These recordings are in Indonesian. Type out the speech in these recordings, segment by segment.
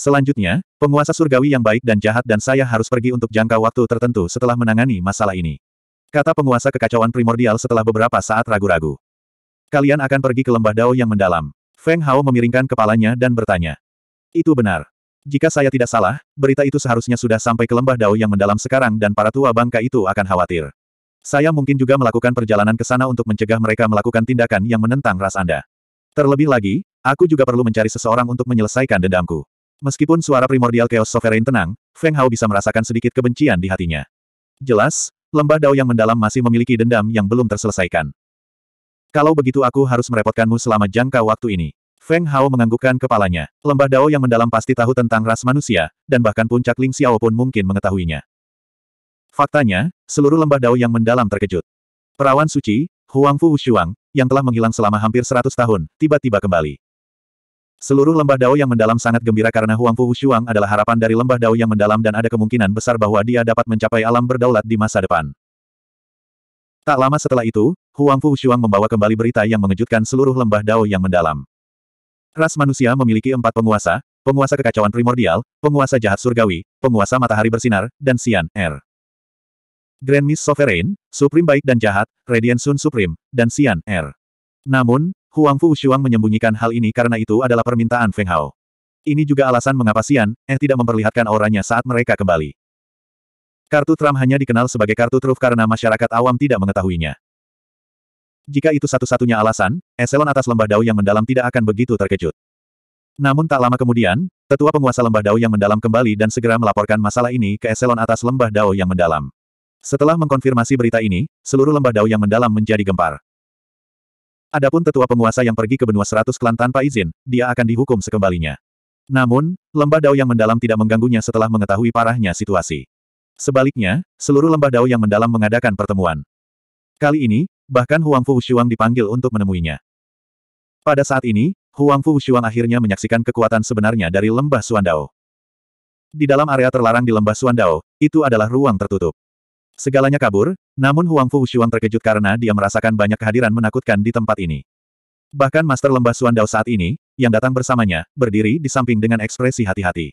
Selanjutnya, penguasa surgawi yang baik dan jahat dan saya harus pergi untuk jangka waktu tertentu setelah menangani masalah ini. Kata penguasa kekacauan primordial setelah beberapa saat ragu-ragu. Kalian akan pergi ke lembah Dao yang mendalam. Feng Hao memiringkan kepalanya dan bertanya. Itu benar. Jika saya tidak salah, berita itu seharusnya sudah sampai ke lembah Dao yang mendalam sekarang dan para tua bangka itu akan khawatir. Saya mungkin juga melakukan perjalanan ke sana untuk mencegah mereka melakukan tindakan yang menentang ras Anda. Terlebih lagi, aku juga perlu mencari seseorang untuk menyelesaikan dendamku. Meskipun suara primordial Chaos Sovereign tenang, Feng Hao bisa merasakan sedikit kebencian di hatinya. Jelas, lembah dao yang mendalam masih memiliki dendam yang belum terselesaikan. Kalau begitu aku harus merepotkanmu selama jangka waktu ini. Feng Hao menganggukkan kepalanya. Lembah Dao yang mendalam pasti tahu tentang ras manusia, dan bahkan puncak Ling Xiao pun mungkin mengetahuinya. Faktanya, seluruh lembah Dao yang mendalam terkejut. Perawan suci, Huang Fu Wushuang, yang telah menghilang selama hampir 100 tahun, tiba-tiba kembali. Seluruh lembah dao yang mendalam sangat gembira karena Huang Fu Shuang adalah harapan dari lembah dao yang mendalam dan ada kemungkinan besar bahwa dia dapat mencapai alam berdaulat di masa depan. Tak lama setelah itu, Huang Fu Shuang membawa kembali berita yang mengejutkan seluruh lembah dao yang mendalam. Ras manusia memiliki empat penguasa, penguasa kekacauan primordial, penguasa jahat surgawi, penguasa matahari bersinar, dan Sian Er. Grand Miss Sovereign, Supreme Baik dan Jahat, Radiant Sun Supreme, dan Sian Er. Namun, Huang Fu Shuang menyembunyikan hal ini karena itu adalah permintaan Feng Hao. Ini juga alasan mengapa Sian eh tidak memperlihatkan auranya saat mereka kembali. Kartu Trump hanya dikenal sebagai kartu truf karena masyarakat awam tidak mengetahuinya. Jika itu satu-satunya alasan, eselon atas lembah dao yang mendalam tidak akan begitu terkejut. Namun tak lama kemudian, tetua penguasa lembah dao yang mendalam kembali dan segera melaporkan masalah ini ke eselon atas lembah dao yang mendalam. Setelah mengkonfirmasi berita ini, seluruh lembah dao yang mendalam menjadi gempar. Adapun tetua penguasa yang pergi ke benua seratus klan tanpa izin, dia akan dihukum sekembalinya. Namun, lembah dao yang mendalam tidak mengganggunya setelah mengetahui parahnya situasi. Sebaliknya, seluruh lembah dao yang mendalam mengadakan pertemuan. Kali ini, bahkan Huang Fu Hushuang dipanggil untuk menemuinya. Pada saat ini, Huang Fu Hushuang akhirnya menyaksikan kekuatan sebenarnya dari lembah Suandao. Di dalam area terlarang di lembah Suandao, itu adalah ruang tertutup. Segalanya kabur, namun Huang Fu Shuang terkejut karena dia merasakan banyak kehadiran menakutkan di tempat ini. Bahkan Master Lembah Suan saat ini, yang datang bersamanya, berdiri di samping dengan ekspresi hati-hati.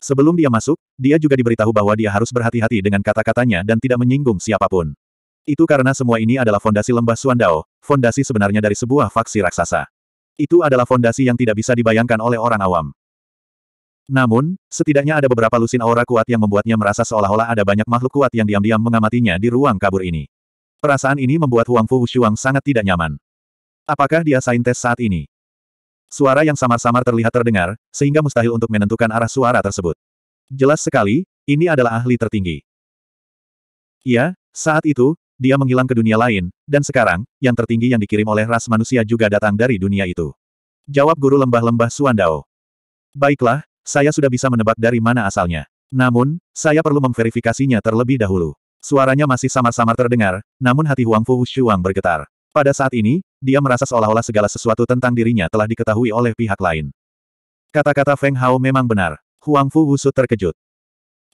Sebelum dia masuk, dia juga diberitahu bahwa dia harus berhati-hati dengan kata-katanya dan tidak menyinggung siapapun. Itu karena semua ini adalah fondasi Lembah Suan fondasi sebenarnya dari sebuah faksi raksasa. Itu adalah fondasi yang tidak bisa dibayangkan oleh orang awam. Namun, setidaknya ada beberapa lusin aura kuat yang membuatnya merasa seolah-olah ada banyak makhluk kuat yang diam-diam mengamatinya di ruang kabur ini. Perasaan ini membuat Huang Fu Wushuang sangat tidak nyaman. Apakah dia saintes saat ini? Suara yang samar-samar terlihat terdengar, sehingga mustahil untuk menentukan arah suara tersebut. Jelas sekali, ini adalah ahli tertinggi. ya saat itu, dia menghilang ke dunia lain, dan sekarang, yang tertinggi yang dikirim oleh ras manusia juga datang dari dunia itu. Jawab guru lembah-lembah Suandao. Baiklah, saya sudah bisa menebak dari mana asalnya. Namun, saya perlu memverifikasinya terlebih dahulu. Suaranya masih samar-samar terdengar, namun hati Huang Fu Shuang bergetar. Pada saat ini, dia merasa seolah-olah segala sesuatu tentang dirinya telah diketahui oleh pihak lain. Kata-kata Feng Hao memang benar. Huang Fu Wushu terkejut.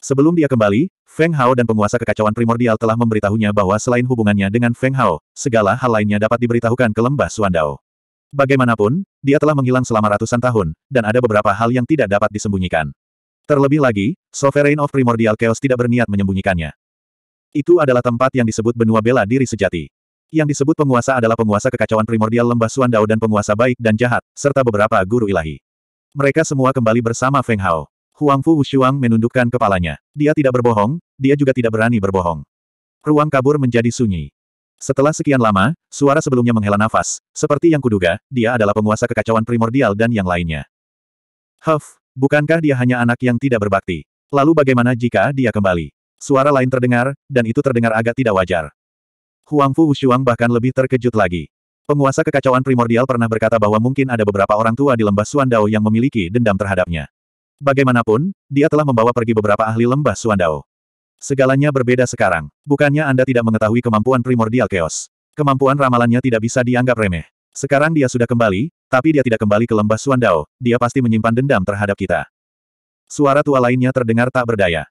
Sebelum dia kembali, Feng Hao dan penguasa kekacauan primordial telah memberitahunya bahwa selain hubungannya dengan Feng Hao, segala hal lainnya dapat diberitahukan ke lembah Suandao. Bagaimanapun, dia telah menghilang selama ratusan tahun, dan ada beberapa hal yang tidak dapat disembunyikan. Terlebih lagi, Sovereign of Primordial Chaos tidak berniat menyembunyikannya. Itu adalah tempat yang disebut benua bela diri sejati. Yang disebut penguasa adalah penguasa kekacauan primordial lembah Suandao dan penguasa baik dan jahat, serta beberapa guru ilahi. Mereka semua kembali bersama Feng Hao. Huang Fu Wushuang menundukkan kepalanya. Dia tidak berbohong, dia juga tidak berani berbohong. Ruang kabur menjadi sunyi. Setelah sekian lama, suara sebelumnya menghela nafas. Seperti yang kuduga, dia adalah penguasa kekacauan primordial dan yang lainnya. Huff, bukankah dia hanya anak yang tidak berbakti? Lalu bagaimana jika dia kembali? Suara lain terdengar, dan itu terdengar agak tidak wajar. Huang Fu Wushuang bahkan lebih terkejut lagi. Penguasa kekacauan primordial pernah berkata bahwa mungkin ada beberapa orang tua di lembah Suandao yang memiliki dendam terhadapnya. Bagaimanapun, dia telah membawa pergi beberapa ahli lembah Suandao. Segalanya berbeda sekarang. Bukannya Anda tidak mengetahui kemampuan primordial chaos. Kemampuan ramalannya tidak bisa dianggap remeh. Sekarang dia sudah kembali, tapi dia tidak kembali ke lembah Suandao, dia pasti menyimpan dendam terhadap kita. Suara tua lainnya terdengar tak berdaya.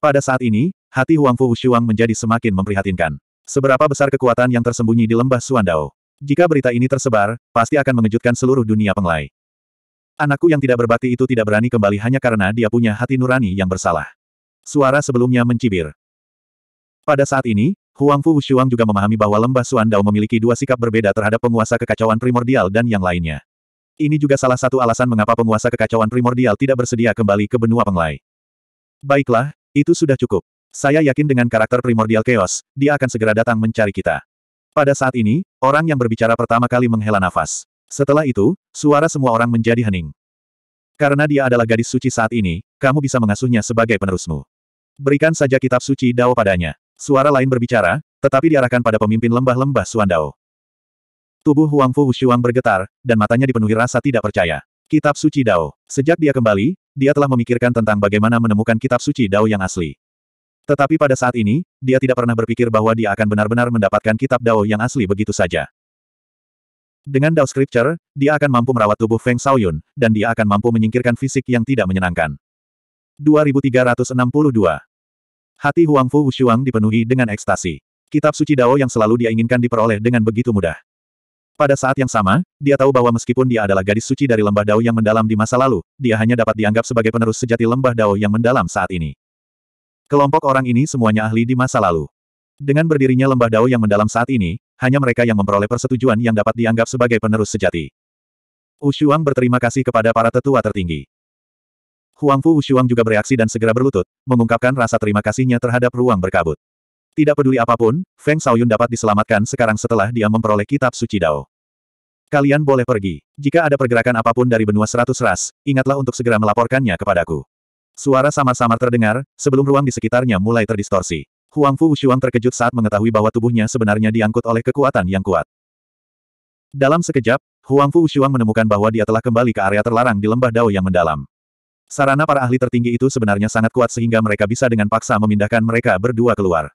Pada saat ini, hati Huang Fu Shuang menjadi semakin memprihatinkan. Seberapa besar kekuatan yang tersembunyi di lembah Suandao? Jika berita ini tersebar, pasti akan mengejutkan seluruh dunia penglai. Anakku yang tidak berbakti itu tidak berani kembali hanya karena dia punya hati nurani yang bersalah. Suara sebelumnya mencibir. Pada saat ini, Huang Fu Wushuang juga memahami bahwa lembah Suandao memiliki dua sikap berbeda terhadap penguasa kekacauan primordial dan yang lainnya. Ini juga salah satu alasan mengapa penguasa kekacauan primordial tidak bersedia kembali ke benua penglai. Baiklah, itu sudah cukup. Saya yakin dengan karakter primordial chaos, dia akan segera datang mencari kita. Pada saat ini, orang yang berbicara pertama kali menghela nafas. Setelah itu, suara semua orang menjadi hening. Karena dia adalah gadis suci saat ini, kamu bisa mengasuhnya sebagai penerusmu. Berikan saja kitab suci Dao padanya. Suara lain berbicara, tetapi diarahkan pada pemimpin lembah-lembah Suan Dao. Tubuh Huang Fu Wushuang bergetar, dan matanya dipenuhi rasa tidak percaya. Kitab Suci Dao. Sejak dia kembali, dia telah memikirkan tentang bagaimana menemukan kitab suci Dao yang asli. Tetapi pada saat ini, dia tidak pernah berpikir bahwa dia akan benar-benar mendapatkan kitab Dao yang asli begitu saja. Dengan Dao Scripture, dia akan mampu merawat tubuh Feng Shaoyun, dan dia akan mampu menyingkirkan fisik yang tidak menyenangkan. 2362. Hati Fu Wushuang dipenuhi dengan ekstasi. Kitab suci Dao yang selalu dia inginkan diperoleh dengan begitu mudah. Pada saat yang sama, dia tahu bahwa meskipun dia adalah gadis suci dari lembah Dao yang mendalam di masa lalu, dia hanya dapat dianggap sebagai penerus sejati lembah Dao yang mendalam saat ini. Kelompok orang ini semuanya ahli di masa lalu. Dengan berdirinya lembah Dao yang mendalam saat ini, hanya mereka yang memperoleh persetujuan yang dapat dianggap sebagai penerus sejati. Ushuang berterima kasih kepada para tetua tertinggi. Huang Fu Wushuang juga bereaksi dan segera berlutut, mengungkapkan rasa terima kasihnya terhadap ruang berkabut. Tidak peduli apapun, Feng Shaoyun dapat diselamatkan sekarang setelah dia memperoleh kitab suci Dao. Kalian boleh pergi. Jika ada pergerakan apapun dari benua seratus ras, ingatlah untuk segera melaporkannya kepadaku. Suara samar-samar terdengar, sebelum ruang di sekitarnya mulai terdistorsi. Huang Fu Wushuang terkejut saat mengetahui bahwa tubuhnya sebenarnya diangkut oleh kekuatan yang kuat. Dalam sekejap, Huang Fu Wushuang menemukan bahwa dia telah kembali ke area terlarang di lembah Dao yang mendalam. Sarana para ahli tertinggi itu sebenarnya sangat kuat sehingga mereka bisa dengan paksa memindahkan mereka berdua keluar.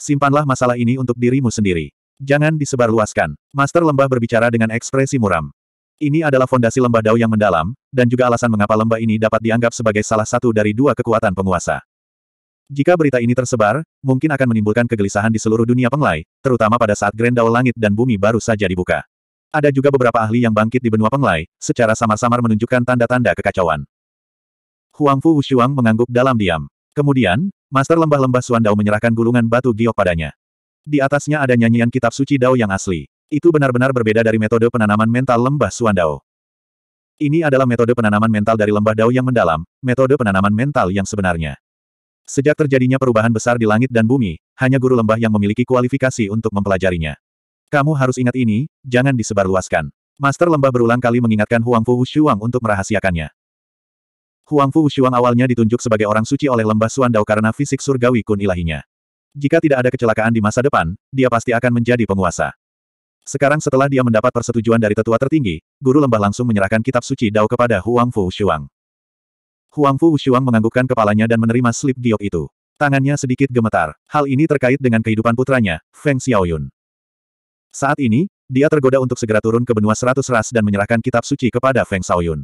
Simpanlah masalah ini untuk dirimu sendiri. Jangan disebarluaskan. Master lembah berbicara dengan ekspresi muram. Ini adalah fondasi lembah Dao yang mendalam, dan juga alasan mengapa lembah ini dapat dianggap sebagai salah satu dari dua kekuatan penguasa. Jika berita ini tersebar, mungkin akan menimbulkan kegelisahan di seluruh dunia penglai, terutama pada saat Grand Dao langit dan bumi baru saja dibuka. Ada juga beberapa ahli yang bangkit di benua penglai, secara samar-samar menunjukkan tanda-tanda kekacauan. Huang Fu Wushuang mengangguk dalam diam. Kemudian, Master Lembah-Lembah Suandao menyerahkan gulungan batu giok padanya. Di atasnya ada nyanyian kitab suci Dao yang asli. Itu benar-benar berbeda dari metode penanaman mental Lembah Suandao. Ini adalah metode penanaman mental dari Lembah Dao yang mendalam, metode penanaman mental yang sebenarnya. Sejak terjadinya perubahan besar di langit dan bumi, hanya guru lembah yang memiliki kualifikasi untuk mempelajarinya. Kamu harus ingat ini, jangan disebarluaskan. Master lembah berulang kali mengingatkan Huang Fu Wushuang untuk merahasiakannya. Huangfu Wushuang awalnya ditunjuk sebagai orang suci oleh lembah Suandao karena fisik surgawi kun ilahinya. Jika tidak ada kecelakaan di masa depan, dia pasti akan menjadi penguasa. Sekarang setelah dia mendapat persetujuan dari tetua tertinggi, guru lembah langsung menyerahkan kitab suci Dao kepada Huangfu Wushuang. Huangfu Wushuang menganggukkan kepalanya dan menerima slip giok itu. Tangannya sedikit gemetar. Hal ini terkait dengan kehidupan putranya, Feng Xiaoyun. Saat ini, dia tergoda untuk segera turun ke benua seratus ras dan menyerahkan kitab suci kepada Feng Xiaoyun.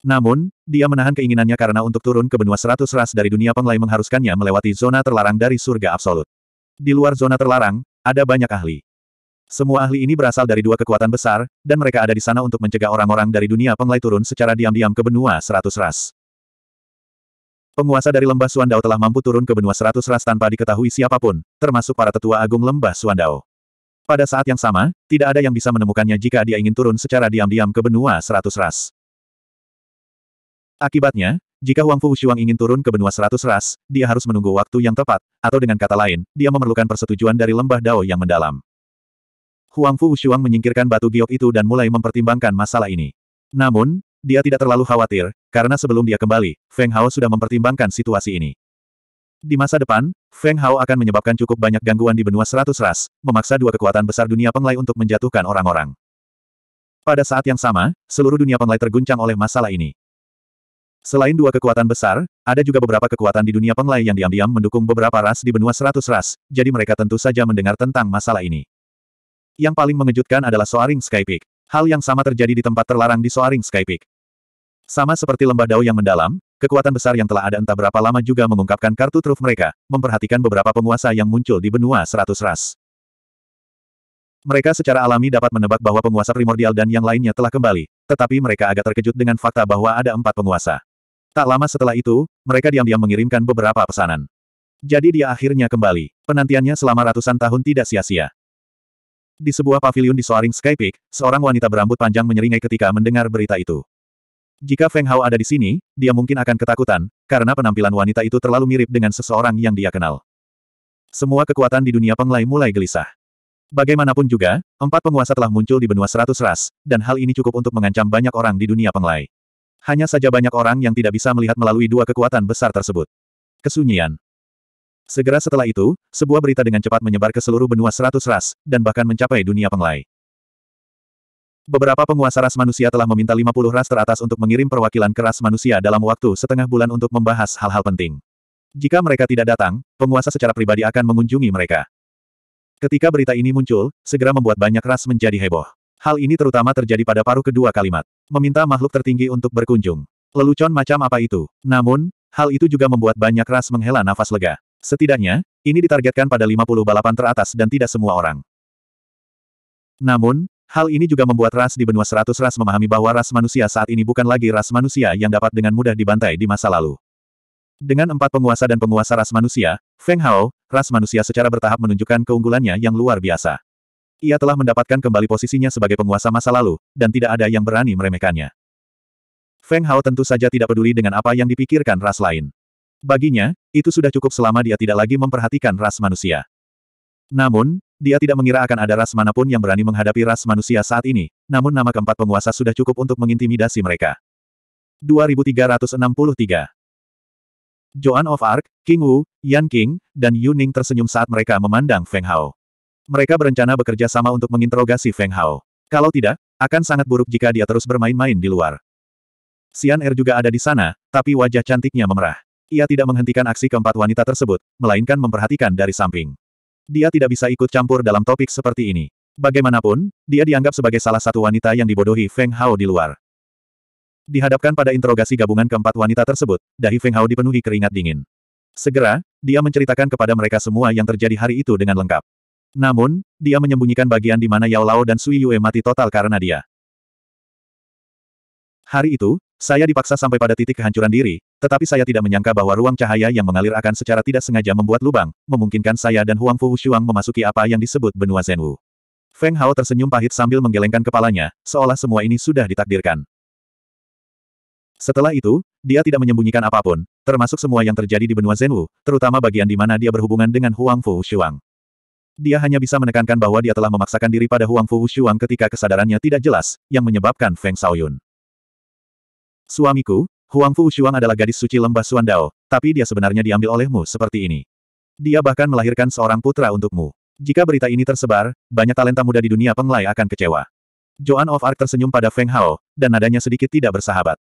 Namun, dia menahan keinginannya karena untuk turun ke benua seratus ras dari dunia penglai mengharuskannya melewati zona terlarang dari surga absolut. Di luar zona terlarang, ada banyak ahli. Semua ahli ini berasal dari dua kekuatan besar, dan mereka ada di sana untuk mencegah orang-orang dari dunia penglai turun secara diam-diam ke benua seratus ras. Penguasa dari lembah Suandao telah mampu turun ke benua seratus ras tanpa diketahui siapapun, termasuk para tetua agung lembah Suandao. Pada saat yang sama, tidak ada yang bisa menemukannya jika dia ingin turun secara diam-diam ke benua seratus ras. Akibatnya, jika Huang Fu ingin turun ke benua seratus ras, dia harus menunggu waktu yang tepat, atau dengan kata lain, dia memerlukan persetujuan dari lembah Dao yang mendalam. Huang Fu menyingkirkan batu giok itu dan mulai mempertimbangkan masalah ini. Namun, dia tidak terlalu khawatir, karena sebelum dia kembali, Feng Hao sudah mempertimbangkan situasi ini. Di masa depan, Feng Hao akan menyebabkan cukup banyak gangguan di benua seratus ras, memaksa dua kekuatan besar dunia penglai untuk menjatuhkan orang-orang. Pada saat yang sama, seluruh dunia penglai terguncang oleh masalah ini. Selain dua kekuatan besar, ada juga beberapa kekuatan di dunia penglai yang diam-diam mendukung beberapa ras di benua seratus ras, jadi mereka tentu saja mendengar tentang masalah ini. Yang paling mengejutkan adalah Soaring Sky Peak. Hal yang sama terjadi di tempat terlarang di Soaring Sky Peak. Sama seperti lembah dao yang mendalam, kekuatan besar yang telah ada entah berapa lama juga mengungkapkan kartu truf mereka, memperhatikan beberapa penguasa yang muncul di benua seratus ras. Mereka secara alami dapat menebak bahwa penguasa primordial dan yang lainnya telah kembali, tetapi mereka agak terkejut dengan fakta bahwa ada empat penguasa. Tak lama setelah itu, mereka diam-diam mengirimkan beberapa pesanan. Jadi dia akhirnya kembali. Penantiannya selama ratusan tahun tidak sia-sia. Di sebuah pavilion di Soaring Sky Peak, seorang wanita berambut panjang menyeringai ketika mendengar berita itu. Jika Feng Hao ada di sini, dia mungkin akan ketakutan, karena penampilan wanita itu terlalu mirip dengan seseorang yang dia kenal. Semua kekuatan di dunia penglai mulai gelisah. Bagaimanapun juga, empat penguasa telah muncul di benua seratus ras, dan hal ini cukup untuk mengancam banyak orang di dunia penglai. Hanya saja banyak orang yang tidak bisa melihat melalui dua kekuatan besar tersebut. Kesunyian. Segera setelah itu, sebuah berita dengan cepat menyebar ke seluruh benua seratus ras, dan bahkan mencapai dunia penglai. Beberapa penguasa ras manusia telah meminta 50 ras teratas untuk mengirim perwakilan ke ras manusia dalam waktu setengah bulan untuk membahas hal-hal penting. Jika mereka tidak datang, penguasa secara pribadi akan mengunjungi mereka. Ketika berita ini muncul, segera membuat banyak ras menjadi heboh. Hal ini terutama terjadi pada paruh kedua kalimat. Meminta makhluk tertinggi untuk berkunjung. Lelucon macam apa itu? Namun, hal itu juga membuat banyak ras menghela nafas lega. Setidaknya, ini ditargetkan pada 50 balapan teratas dan tidak semua orang. Namun, Hal ini juga membuat ras di benua seratus ras memahami bahwa ras manusia saat ini bukan lagi ras manusia yang dapat dengan mudah dibantai di masa lalu. Dengan empat penguasa dan penguasa ras manusia, Feng Hao, ras manusia secara bertahap menunjukkan keunggulannya yang luar biasa. Ia telah mendapatkan kembali posisinya sebagai penguasa masa lalu, dan tidak ada yang berani meremehkannya. Feng Hao tentu saja tidak peduli dengan apa yang dipikirkan ras lain. Baginya, itu sudah cukup selama dia tidak lagi memperhatikan ras manusia. Namun, dia tidak mengira akan ada ras manapun yang berani menghadapi ras manusia saat ini, namun nama keempat penguasa sudah cukup untuk mengintimidasi mereka. 2363 Joan of Arc, King Wu, Yan King, dan Yu Ning tersenyum saat mereka memandang Feng Hao. Mereka berencana bekerja sama untuk menginterogasi Feng Hao. Kalau tidak, akan sangat buruk jika dia terus bermain-main di luar. Xian Er juga ada di sana, tapi wajah cantiknya memerah. Ia tidak menghentikan aksi keempat wanita tersebut, melainkan memperhatikan dari samping. Dia tidak bisa ikut campur dalam topik seperti ini. Bagaimanapun, dia dianggap sebagai salah satu wanita yang dibodohi Feng Hao di luar. Dihadapkan pada interogasi gabungan keempat wanita tersebut, dahi Feng Hao dipenuhi keringat dingin. Segera, dia menceritakan kepada mereka semua yang terjadi hari itu dengan lengkap. Namun, dia menyembunyikan bagian di mana Yao Lao dan Sui Yue mati total karena dia. Hari itu, saya dipaksa sampai pada titik kehancuran diri, tetapi saya tidak menyangka bahwa ruang cahaya yang mengalir akan secara tidak sengaja membuat lubang, memungkinkan saya dan Huang Fu Shuang memasuki apa yang disebut benua Zhenwu. Feng Hao tersenyum pahit sambil menggelengkan kepalanya, seolah semua ini sudah ditakdirkan. Setelah itu, dia tidak menyembunyikan apapun, termasuk semua yang terjadi di benua Zhenwu, terutama bagian di mana dia berhubungan dengan Huang Fu Shuang dia hanya bisa menekankan bahwa dia telah memaksakan diri pada Huang Fu Wushuang ketika kesadarannya tidak jelas, yang menyebabkan Feng Shaoyun. Suamiku, Huang Fu Wushuang adalah gadis suci lembah Suandao, tapi dia sebenarnya diambil olehmu seperti ini. Dia bahkan melahirkan seorang putra untukmu. Jika berita ini tersebar, banyak talenta muda di dunia penglai akan kecewa. Joan of Arc tersenyum pada Feng Hao, dan nadanya sedikit tidak bersahabat.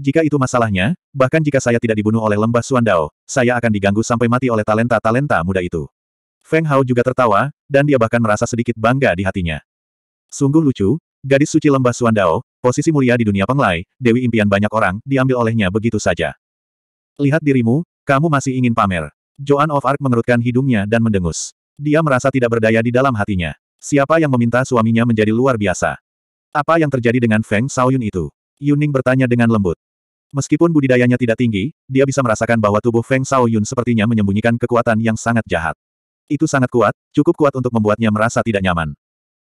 Jika itu masalahnya, bahkan jika saya tidak dibunuh oleh lembah Suandao, saya akan diganggu sampai mati oleh talenta-talenta muda itu. Feng Hao juga tertawa, dan dia bahkan merasa sedikit bangga di hatinya. Sungguh lucu, gadis suci lembah Suan Dao, posisi mulia di dunia penglai, dewi impian banyak orang, diambil olehnya begitu saja. Lihat dirimu, kamu masih ingin pamer. Joan of Arc mengerutkan hidungnya dan mendengus. Dia merasa tidak berdaya di dalam hatinya. Siapa yang meminta suaminya menjadi luar biasa? Apa yang terjadi dengan Feng Shaoyun itu? Yuning bertanya dengan lembut. Meskipun budidayanya tidak tinggi, dia bisa merasakan bahwa tubuh Feng Shaoyun sepertinya menyembunyikan kekuatan yang sangat jahat. Itu sangat kuat, cukup kuat untuk membuatnya merasa tidak nyaman.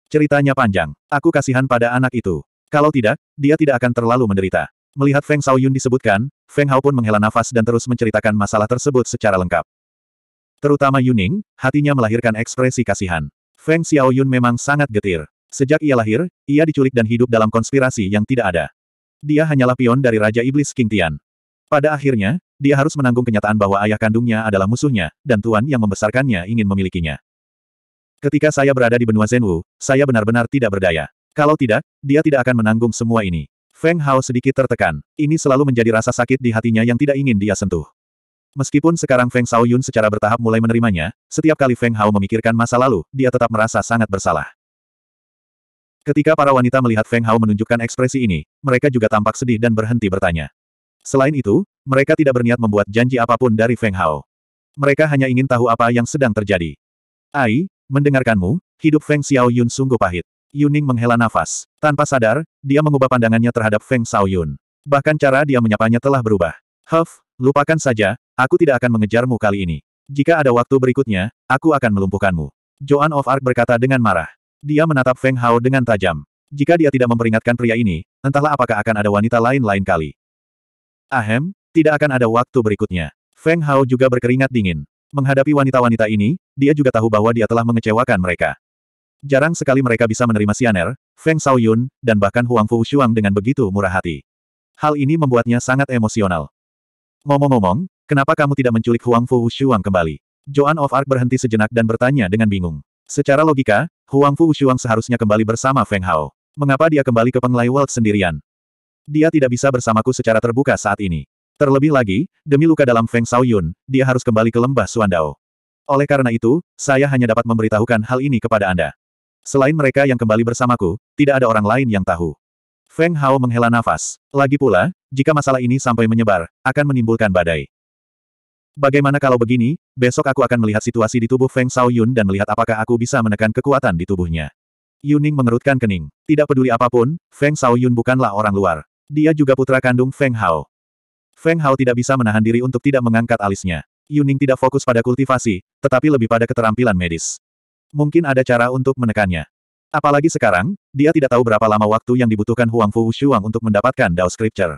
Ceritanya panjang. Aku kasihan pada anak itu. Kalau tidak, dia tidak akan terlalu menderita. Melihat Feng Shaoyun disebutkan, Feng Hao pun menghela nafas dan terus menceritakan masalah tersebut secara lengkap. Terutama Yuning, hatinya melahirkan ekspresi kasihan. Feng Xiaoyun memang sangat getir. Sejak ia lahir, ia diculik dan hidup dalam konspirasi yang tidak ada. Dia hanyalah pion dari Raja Iblis King Tian. Pada akhirnya, dia harus menanggung kenyataan bahwa ayah kandungnya adalah musuhnya, dan Tuan yang membesarkannya ingin memilikinya. Ketika saya berada di benua Zenwu, saya benar-benar tidak berdaya. Kalau tidak, dia tidak akan menanggung semua ini. Feng Hao sedikit tertekan. Ini selalu menjadi rasa sakit di hatinya yang tidak ingin dia sentuh. Meskipun sekarang Feng Yun secara bertahap mulai menerimanya, setiap kali Feng Hao memikirkan masa lalu, dia tetap merasa sangat bersalah. Ketika para wanita melihat Feng Hao menunjukkan ekspresi ini, mereka juga tampak sedih dan berhenti bertanya. Selain itu, mereka tidak berniat membuat janji apapun dari Feng Hao. Mereka hanya ingin tahu apa yang sedang terjadi. Ai, mendengarkanmu, hidup Feng Xiaoyun sungguh pahit. Yuning menghela nafas. Tanpa sadar, dia mengubah pandangannya terhadap Feng Xiaoyun. Bahkan cara dia menyapanya telah berubah. Huff, lupakan saja, aku tidak akan mengejarmu kali ini. Jika ada waktu berikutnya, aku akan melumpuhkanmu. Joan of Arc berkata dengan marah. Dia menatap Feng Hao dengan tajam. Jika dia tidak memperingatkan pria ini, entahlah apakah akan ada wanita lain lain kali. Ahem, tidak akan ada waktu berikutnya. Feng Hao juga berkeringat dingin. Menghadapi wanita-wanita ini, dia juga tahu bahwa dia telah mengecewakan mereka. Jarang sekali mereka bisa menerima Sianer, Feng Shaoyun, dan bahkan Huang Fu Shuang dengan begitu murah hati. Hal ini membuatnya sangat emosional. Ngomong-ngomong, kenapa kamu tidak menculik Huang Fu Shuang kembali? Joan of Arc berhenti sejenak dan bertanya dengan bingung. Secara logika, Huang Fu Shuang seharusnya kembali bersama Feng Hao. Mengapa dia kembali ke Penglai World sendirian? dia tidak bisa bersamaku secara terbuka saat ini. Terlebih lagi, demi luka dalam Feng Shaoyun, dia harus kembali ke lembah Suandao. Oleh karena itu, saya hanya dapat memberitahukan hal ini kepada Anda. Selain mereka yang kembali bersamaku, tidak ada orang lain yang tahu. Feng Hao menghela nafas. Lagi pula, jika masalah ini sampai menyebar, akan menimbulkan badai. Bagaimana kalau begini, besok aku akan melihat situasi di tubuh Feng Shaoyun dan melihat apakah aku bisa menekan kekuatan di tubuhnya. Yuning mengerutkan kening. Tidak peduli apapun, Feng Shaoyun bukanlah orang luar. Dia juga putra kandung Feng Hao. Feng Hao tidak bisa menahan diri untuk tidak mengangkat alisnya. Yuning tidak fokus pada kultivasi, tetapi lebih pada keterampilan medis. Mungkin ada cara untuk menekannya. Apalagi sekarang, dia tidak tahu berapa lama waktu yang dibutuhkan Huang Fu Shuang untuk mendapatkan Dao Scripture.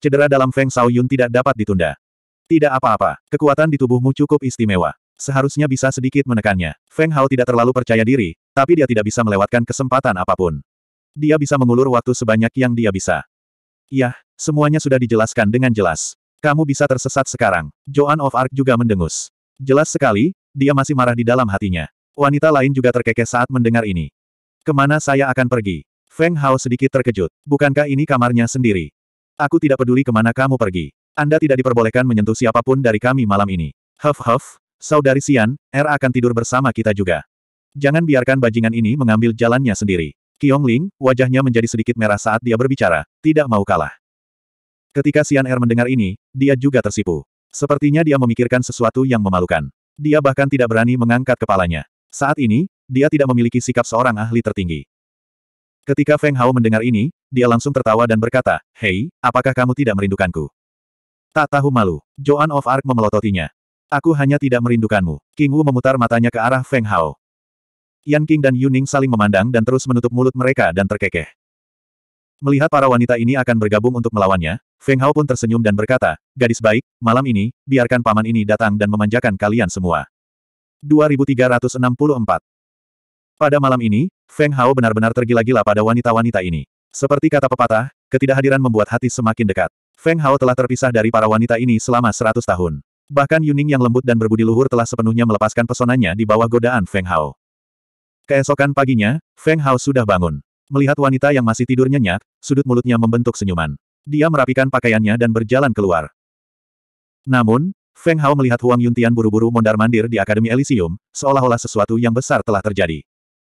Cedera dalam Feng Shao Yun tidak dapat ditunda. Tidak apa-apa, kekuatan di tubuhmu cukup istimewa. Seharusnya bisa sedikit menekannya. Feng Hao tidak terlalu percaya diri, tapi dia tidak bisa melewatkan kesempatan apapun. Dia bisa mengulur waktu sebanyak yang dia bisa. Yah, semuanya sudah dijelaskan dengan jelas. Kamu bisa tersesat sekarang. Joan of Arc juga mendengus. Jelas sekali, dia masih marah di dalam hatinya. Wanita lain juga terkekeh saat mendengar ini. Kemana saya akan pergi? Feng Hao sedikit terkejut. Bukankah ini kamarnya sendiri? Aku tidak peduli kemana kamu pergi. Anda tidak diperbolehkan menyentuh siapapun dari kami malam ini. Huff huff, saudari Sian, R er akan tidur bersama kita juga. Jangan biarkan bajingan ini mengambil jalannya sendiri. Qiong Ling, wajahnya menjadi sedikit merah saat dia berbicara, tidak mau kalah. Ketika Xian Er mendengar ini, dia juga tersipu. Sepertinya dia memikirkan sesuatu yang memalukan. Dia bahkan tidak berani mengangkat kepalanya. Saat ini, dia tidak memiliki sikap seorang ahli tertinggi. Ketika Feng Hao mendengar ini, dia langsung tertawa dan berkata, Hei, apakah kamu tidak merindukanku? Tak tahu malu, Joan of Arc memelototinya. Aku hanya tidak merindukanmu. King Wu memutar matanya ke arah Feng Hao. Yan King dan Yuning saling memandang dan terus menutup mulut mereka dan terkekeh. Melihat para wanita ini akan bergabung untuk melawannya, Feng Hao pun tersenyum dan berkata, Gadis baik, malam ini, biarkan paman ini datang dan memanjakan kalian semua. 2364 Pada malam ini, Feng Hao benar-benar tergila-gila pada wanita-wanita ini. Seperti kata pepatah, ketidakhadiran membuat hati semakin dekat. Feng Hao telah terpisah dari para wanita ini selama 100 tahun. Bahkan Yuning yang lembut dan berbudi luhur telah sepenuhnya melepaskan pesonanya di bawah godaan Feng Hao. Keesokan paginya, Feng Hao sudah bangun. Melihat wanita yang masih tidur nyenyak, sudut mulutnya membentuk senyuman. Dia merapikan pakaiannya dan berjalan keluar. Namun, Feng Hao melihat Huang Yuntian buru-buru mondar-mandir di Akademi Elysium, seolah-olah sesuatu yang besar telah terjadi.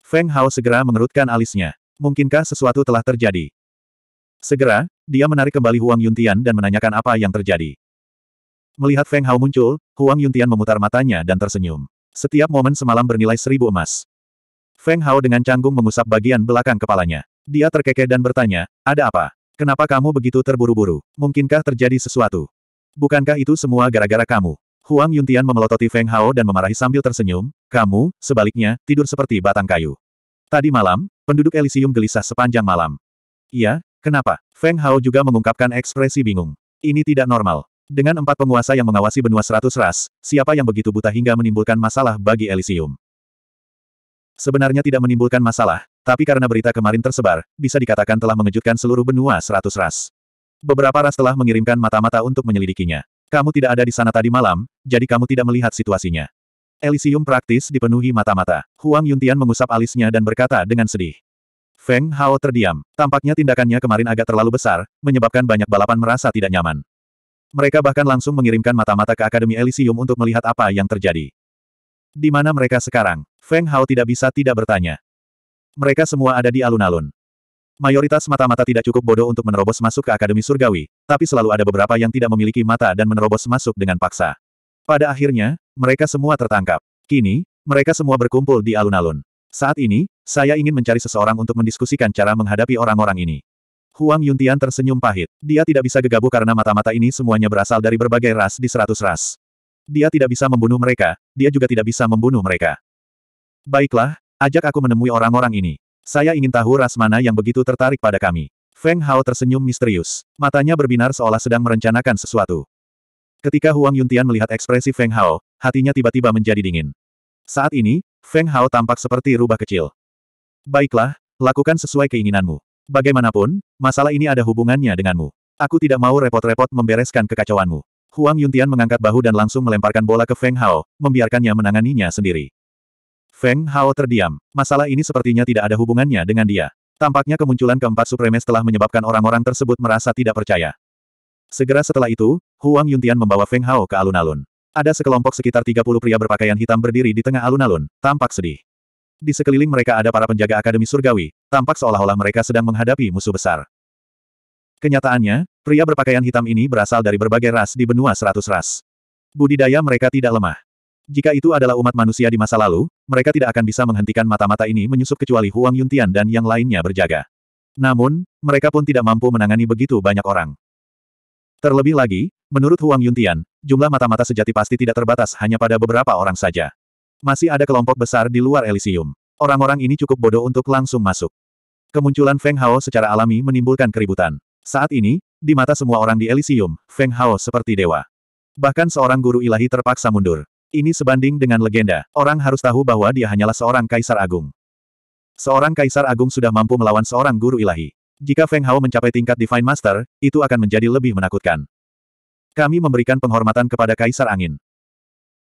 Feng Hao segera mengerutkan alisnya. Mungkinkah sesuatu telah terjadi? Segera, dia menarik kembali Huang Yuntian dan menanyakan apa yang terjadi. Melihat Feng Hao muncul, Huang Yuntian memutar matanya dan tersenyum. Setiap momen semalam bernilai seribu emas. Feng Hao dengan canggung mengusap bagian belakang kepalanya. Dia terkekeh dan bertanya, ada apa? Kenapa kamu begitu terburu-buru? Mungkinkah terjadi sesuatu? Bukankah itu semua gara-gara kamu? Huang Yuntian memelototi Feng Hao dan memarahi sambil tersenyum, kamu, sebaliknya, tidur seperti batang kayu. Tadi malam, penduduk Elysium gelisah sepanjang malam. Iya, kenapa? Feng Hao juga mengungkapkan ekspresi bingung. Ini tidak normal. Dengan empat penguasa yang mengawasi benua seratus ras, siapa yang begitu buta hingga menimbulkan masalah bagi Elysium? Sebenarnya tidak menimbulkan masalah, tapi karena berita kemarin tersebar, bisa dikatakan telah mengejutkan seluruh benua seratus ras. Beberapa ras telah mengirimkan mata-mata untuk menyelidikinya. Kamu tidak ada di sana tadi malam, jadi kamu tidak melihat situasinya. Elysium praktis dipenuhi mata-mata. Huang Yuntian mengusap alisnya dan berkata dengan sedih. Feng Hao terdiam. Tampaknya tindakannya kemarin agak terlalu besar, menyebabkan banyak balapan merasa tidak nyaman. Mereka bahkan langsung mengirimkan mata-mata ke Akademi Elysium untuk melihat apa yang terjadi. Di mana mereka sekarang? Feng Hao tidak bisa tidak bertanya. Mereka semua ada di alun-alun. Mayoritas mata-mata tidak cukup bodoh untuk menerobos masuk ke Akademi Surgawi, tapi selalu ada beberapa yang tidak memiliki mata dan menerobos masuk dengan paksa. Pada akhirnya, mereka semua tertangkap. Kini, mereka semua berkumpul di alun-alun. Saat ini, saya ingin mencari seseorang untuk mendiskusikan cara menghadapi orang-orang ini. Huang Yuntian tersenyum pahit. Dia tidak bisa gegabah karena mata-mata ini semuanya berasal dari berbagai ras di seratus ras. Dia tidak bisa membunuh mereka, dia juga tidak bisa membunuh mereka. Baiklah, ajak aku menemui orang-orang ini. Saya ingin tahu ras mana yang begitu tertarik pada kami. Feng Hao tersenyum misterius. Matanya berbinar seolah sedang merencanakan sesuatu. Ketika Huang Yuntian melihat ekspresi Feng Hao, hatinya tiba-tiba menjadi dingin. Saat ini, Feng Hao tampak seperti rubah kecil. Baiklah, lakukan sesuai keinginanmu. Bagaimanapun, masalah ini ada hubungannya denganmu. Aku tidak mau repot-repot membereskan kekacauanmu. Huang Yuntian mengangkat bahu dan langsung melemparkan bola ke Feng Hao, membiarkannya menanganinya sendiri. Feng Hao terdiam. Masalah ini sepertinya tidak ada hubungannya dengan dia. Tampaknya kemunculan keempat supremes telah menyebabkan orang-orang tersebut merasa tidak percaya. Segera setelah itu, Huang Yuntian membawa Feng Hao ke alun-alun. Ada sekelompok sekitar 30 pria berpakaian hitam berdiri di tengah alun-alun, tampak sedih. Di sekeliling mereka ada para penjaga Akademi Surgawi, tampak seolah-olah mereka sedang menghadapi musuh besar. Kenyataannya, pria berpakaian hitam ini berasal dari berbagai ras di benua seratus ras. Budidaya mereka tidak lemah. Jika itu adalah umat manusia di masa lalu, mereka tidak akan bisa menghentikan mata-mata ini menyusup kecuali Huang Yuntian dan yang lainnya berjaga. Namun, mereka pun tidak mampu menangani begitu banyak orang. Terlebih lagi, menurut Huang Yuntian, jumlah mata-mata sejati pasti tidak terbatas hanya pada beberapa orang saja. Masih ada kelompok besar di luar Elysium. Orang-orang ini cukup bodoh untuk langsung masuk. Kemunculan Feng Hao secara alami menimbulkan keributan. Saat ini, di mata semua orang di Elysium, Feng Hao seperti dewa. Bahkan seorang guru ilahi terpaksa mundur. Ini sebanding dengan legenda. Orang harus tahu bahwa dia hanyalah seorang kaisar agung. Seorang kaisar agung sudah mampu melawan seorang guru ilahi. Jika Feng Hao mencapai tingkat Divine Master, itu akan menjadi lebih menakutkan. Kami memberikan penghormatan kepada Kaisar Angin.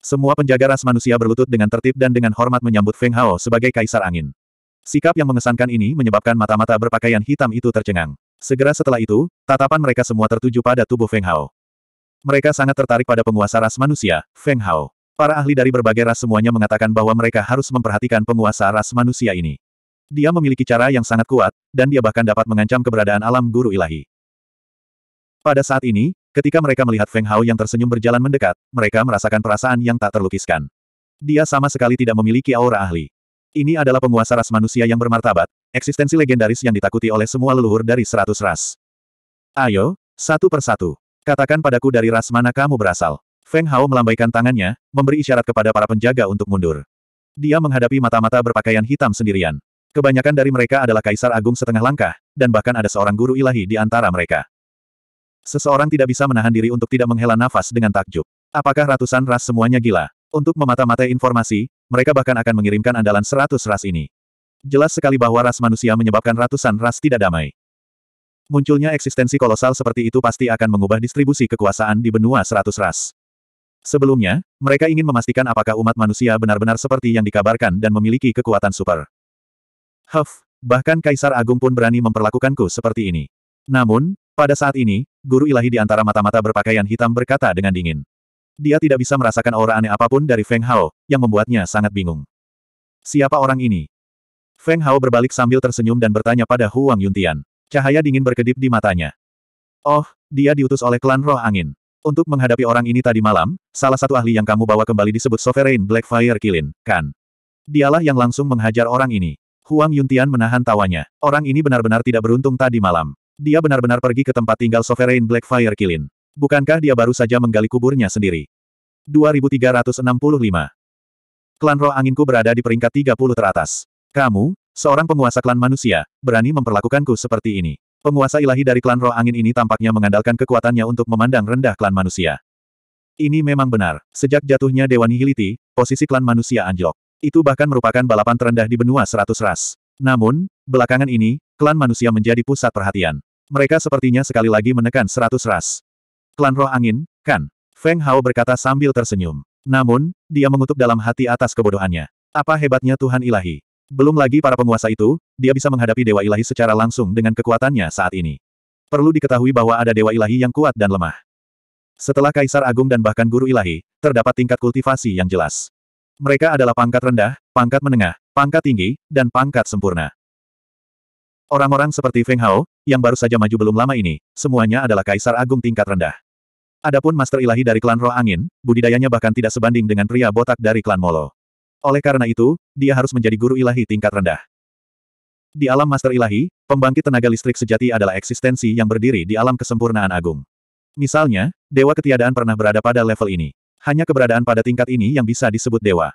Semua penjaga ras manusia berlutut dengan tertib dan dengan hormat menyambut Feng Hao sebagai Kaisar Angin. Sikap yang mengesankan ini menyebabkan mata-mata berpakaian hitam itu tercengang. Segera setelah itu, tatapan mereka semua tertuju pada tubuh Feng Hao. Mereka sangat tertarik pada penguasa ras manusia, Feng Hao. Para ahli dari berbagai ras semuanya mengatakan bahwa mereka harus memperhatikan penguasa ras manusia ini. Dia memiliki cara yang sangat kuat, dan dia bahkan dapat mengancam keberadaan alam guru ilahi. Pada saat ini, ketika mereka melihat Feng Hao yang tersenyum berjalan mendekat, mereka merasakan perasaan yang tak terlukiskan. Dia sama sekali tidak memiliki aura ahli. Ini adalah penguasa ras manusia yang bermartabat, eksistensi legendaris yang ditakuti oleh semua leluhur dari seratus ras. Ayo, satu persatu. Katakan padaku dari ras mana kamu berasal. Feng Hao melambaikan tangannya, memberi isyarat kepada para penjaga untuk mundur. Dia menghadapi mata-mata berpakaian hitam sendirian. Kebanyakan dari mereka adalah Kaisar Agung setengah langkah, dan bahkan ada seorang guru ilahi di antara mereka. Seseorang tidak bisa menahan diri untuk tidak menghela nafas dengan takjub. Apakah ratusan ras semuanya gila? Untuk memata-matai informasi, mereka bahkan akan mengirimkan andalan seratus ras ini. Jelas sekali bahwa ras manusia menyebabkan ratusan ras tidak damai. Munculnya eksistensi kolosal seperti itu pasti akan mengubah distribusi kekuasaan di benua seratus ras. Sebelumnya, mereka ingin memastikan apakah umat manusia benar-benar seperti yang dikabarkan dan memiliki kekuatan super. Huff, bahkan Kaisar Agung pun berani memperlakukanku seperti ini. Namun, pada saat ini, guru ilahi di antara mata-mata berpakaian hitam berkata dengan dingin. Dia tidak bisa merasakan aura aneh apapun dari Feng Hao, yang membuatnya sangat bingung. Siapa orang ini? Feng Hao berbalik sambil tersenyum dan bertanya pada Huang Yuntian. Cahaya dingin berkedip di matanya. Oh, dia diutus oleh klan roh angin. Untuk menghadapi orang ini tadi malam, salah satu ahli yang kamu bawa kembali disebut Sovereign Blackfire Kilin, kan? Dialah yang langsung menghajar orang ini. Huang Yuntian menahan tawanya. Orang ini benar-benar tidak beruntung tadi malam. Dia benar-benar pergi ke tempat tinggal Sovereign Blackfire Kilin. Bukankah dia baru saja menggali kuburnya sendiri? 2365. Klan roh anginku berada di peringkat 30 teratas. Kamu, seorang penguasa klan manusia, berani memperlakukanku seperti ini. Penguasa ilahi dari klan roh angin ini tampaknya mengandalkan kekuatannya untuk memandang rendah klan manusia. Ini memang benar. Sejak jatuhnya Dewa Nihiliti, posisi klan manusia anjlok. Itu bahkan merupakan balapan terendah di benua seratus ras. Namun, belakangan ini, klan manusia menjadi pusat perhatian. Mereka sepertinya sekali lagi menekan seratus ras. Klan roh angin, kan? Feng Hao berkata sambil tersenyum. Namun, dia mengutuk dalam hati atas kebodohannya. Apa hebatnya Tuhan ilahi? Belum lagi para penguasa itu, dia bisa menghadapi Dewa Ilahi secara langsung dengan kekuatannya saat ini. Perlu diketahui bahwa ada Dewa Ilahi yang kuat dan lemah. Setelah Kaisar Agung dan bahkan Guru Ilahi, terdapat tingkat kultivasi yang jelas. Mereka adalah pangkat rendah, pangkat menengah, pangkat tinggi, dan pangkat sempurna. Orang-orang seperti Feng Hao, yang baru saja maju belum lama ini, semuanya adalah Kaisar Agung tingkat rendah. Adapun Master Ilahi dari klan Roh Angin, budidayanya bahkan tidak sebanding dengan pria botak dari klan Molo. Oleh karena itu, dia harus menjadi guru ilahi tingkat rendah. Di alam master ilahi, pembangkit tenaga listrik sejati adalah eksistensi yang berdiri di alam kesempurnaan agung. Misalnya, dewa ketiadaan pernah berada pada level ini. Hanya keberadaan pada tingkat ini yang bisa disebut dewa.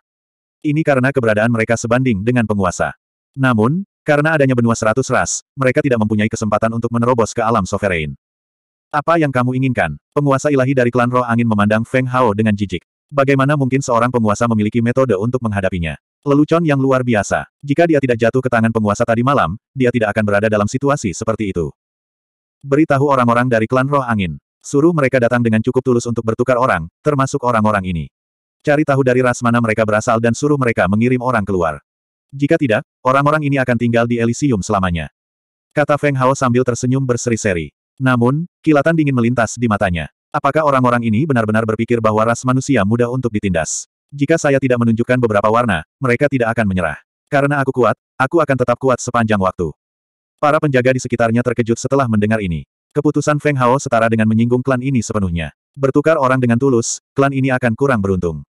Ini karena keberadaan mereka sebanding dengan penguasa. Namun, karena adanya benua seratus ras, mereka tidak mempunyai kesempatan untuk menerobos ke alam sovereign. Apa yang kamu inginkan? Penguasa ilahi dari klan roh angin memandang Feng Hao dengan jijik. Bagaimana mungkin seorang penguasa memiliki metode untuk menghadapinya? Lelucon yang luar biasa. Jika dia tidak jatuh ke tangan penguasa tadi malam, dia tidak akan berada dalam situasi seperti itu. Beritahu orang-orang dari klan roh angin. Suruh mereka datang dengan cukup tulus untuk bertukar orang, termasuk orang-orang ini. Cari tahu dari ras mana mereka berasal dan suruh mereka mengirim orang keluar. Jika tidak, orang-orang ini akan tinggal di Elysium selamanya. Kata Feng Hao sambil tersenyum berseri-seri. Namun, kilatan dingin melintas di matanya. Apakah orang-orang ini benar-benar berpikir bahwa ras manusia mudah untuk ditindas? Jika saya tidak menunjukkan beberapa warna, mereka tidak akan menyerah. Karena aku kuat, aku akan tetap kuat sepanjang waktu. Para penjaga di sekitarnya terkejut setelah mendengar ini. Keputusan Feng Hao setara dengan menyinggung klan ini sepenuhnya. Bertukar orang dengan tulus, klan ini akan kurang beruntung.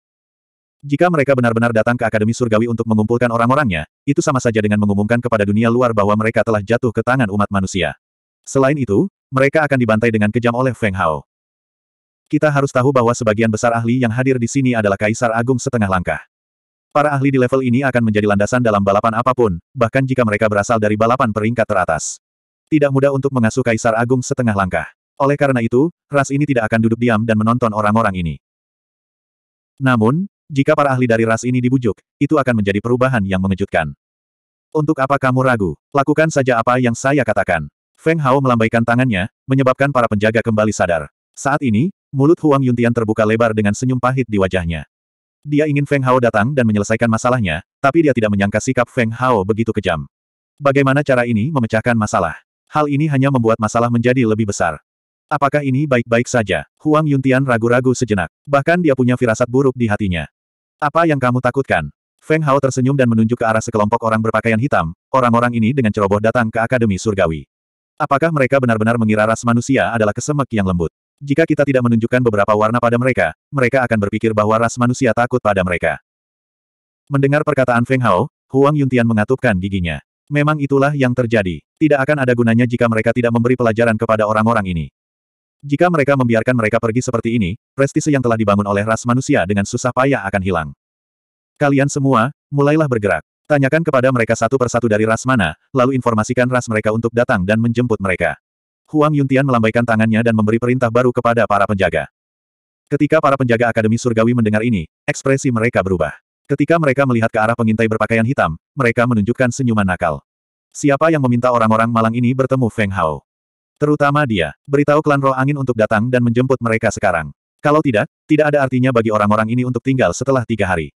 Jika mereka benar-benar datang ke Akademi Surgawi untuk mengumpulkan orang-orangnya, itu sama saja dengan mengumumkan kepada dunia luar bahwa mereka telah jatuh ke tangan umat manusia. Selain itu, mereka akan dibantai dengan kejam oleh Feng Hao. Kita harus tahu bahwa sebagian besar ahli yang hadir di sini adalah Kaisar Agung setengah langkah. Para ahli di level ini akan menjadi landasan dalam balapan apapun, bahkan jika mereka berasal dari balapan peringkat teratas. Tidak mudah untuk mengasuh Kaisar Agung setengah langkah. Oleh karena itu, ras ini tidak akan duduk diam dan menonton orang-orang ini. Namun, jika para ahli dari ras ini dibujuk, itu akan menjadi perubahan yang mengejutkan. Untuk apa kamu ragu? Lakukan saja apa yang saya katakan. Feng Hao melambaikan tangannya, menyebabkan para penjaga kembali sadar. Saat ini, Mulut Huang Yuntian terbuka lebar dengan senyum pahit di wajahnya. Dia ingin Feng Hao datang dan menyelesaikan masalahnya, tapi dia tidak menyangka sikap Feng Hao begitu kejam. Bagaimana cara ini memecahkan masalah? Hal ini hanya membuat masalah menjadi lebih besar. Apakah ini baik-baik saja? Huang Yuntian ragu-ragu sejenak. Bahkan dia punya firasat buruk di hatinya. Apa yang kamu takutkan? Feng Hao tersenyum dan menunjuk ke arah sekelompok orang berpakaian hitam, orang-orang ini dengan ceroboh datang ke Akademi Surgawi. Apakah mereka benar-benar mengira ras manusia adalah kesemek yang lembut? Jika kita tidak menunjukkan beberapa warna pada mereka, mereka akan berpikir bahwa ras manusia takut pada mereka. Mendengar perkataan Feng Hao, Huang Yuntian mengatupkan giginya. Memang itulah yang terjadi. Tidak akan ada gunanya jika mereka tidak memberi pelajaran kepada orang-orang ini. Jika mereka membiarkan mereka pergi seperti ini, prestise yang telah dibangun oleh ras manusia dengan susah payah akan hilang. Kalian semua, mulailah bergerak. Tanyakan kepada mereka satu persatu dari ras mana, lalu informasikan ras mereka untuk datang dan menjemput mereka. Huang Yuntian melambaikan tangannya dan memberi perintah baru kepada para penjaga. Ketika para penjaga Akademi Surgawi mendengar ini, ekspresi mereka berubah. Ketika mereka melihat ke arah pengintai berpakaian hitam, mereka menunjukkan senyuman nakal. Siapa yang meminta orang-orang malang ini bertemu Feng Hao? Terutama dia, beritahu klan roh angin untuk datang dan menjemput mereka sekarang. Kalau tidak, tidak ada artinya bagi orang-orang ini untuk tinggal setelah tiga hari.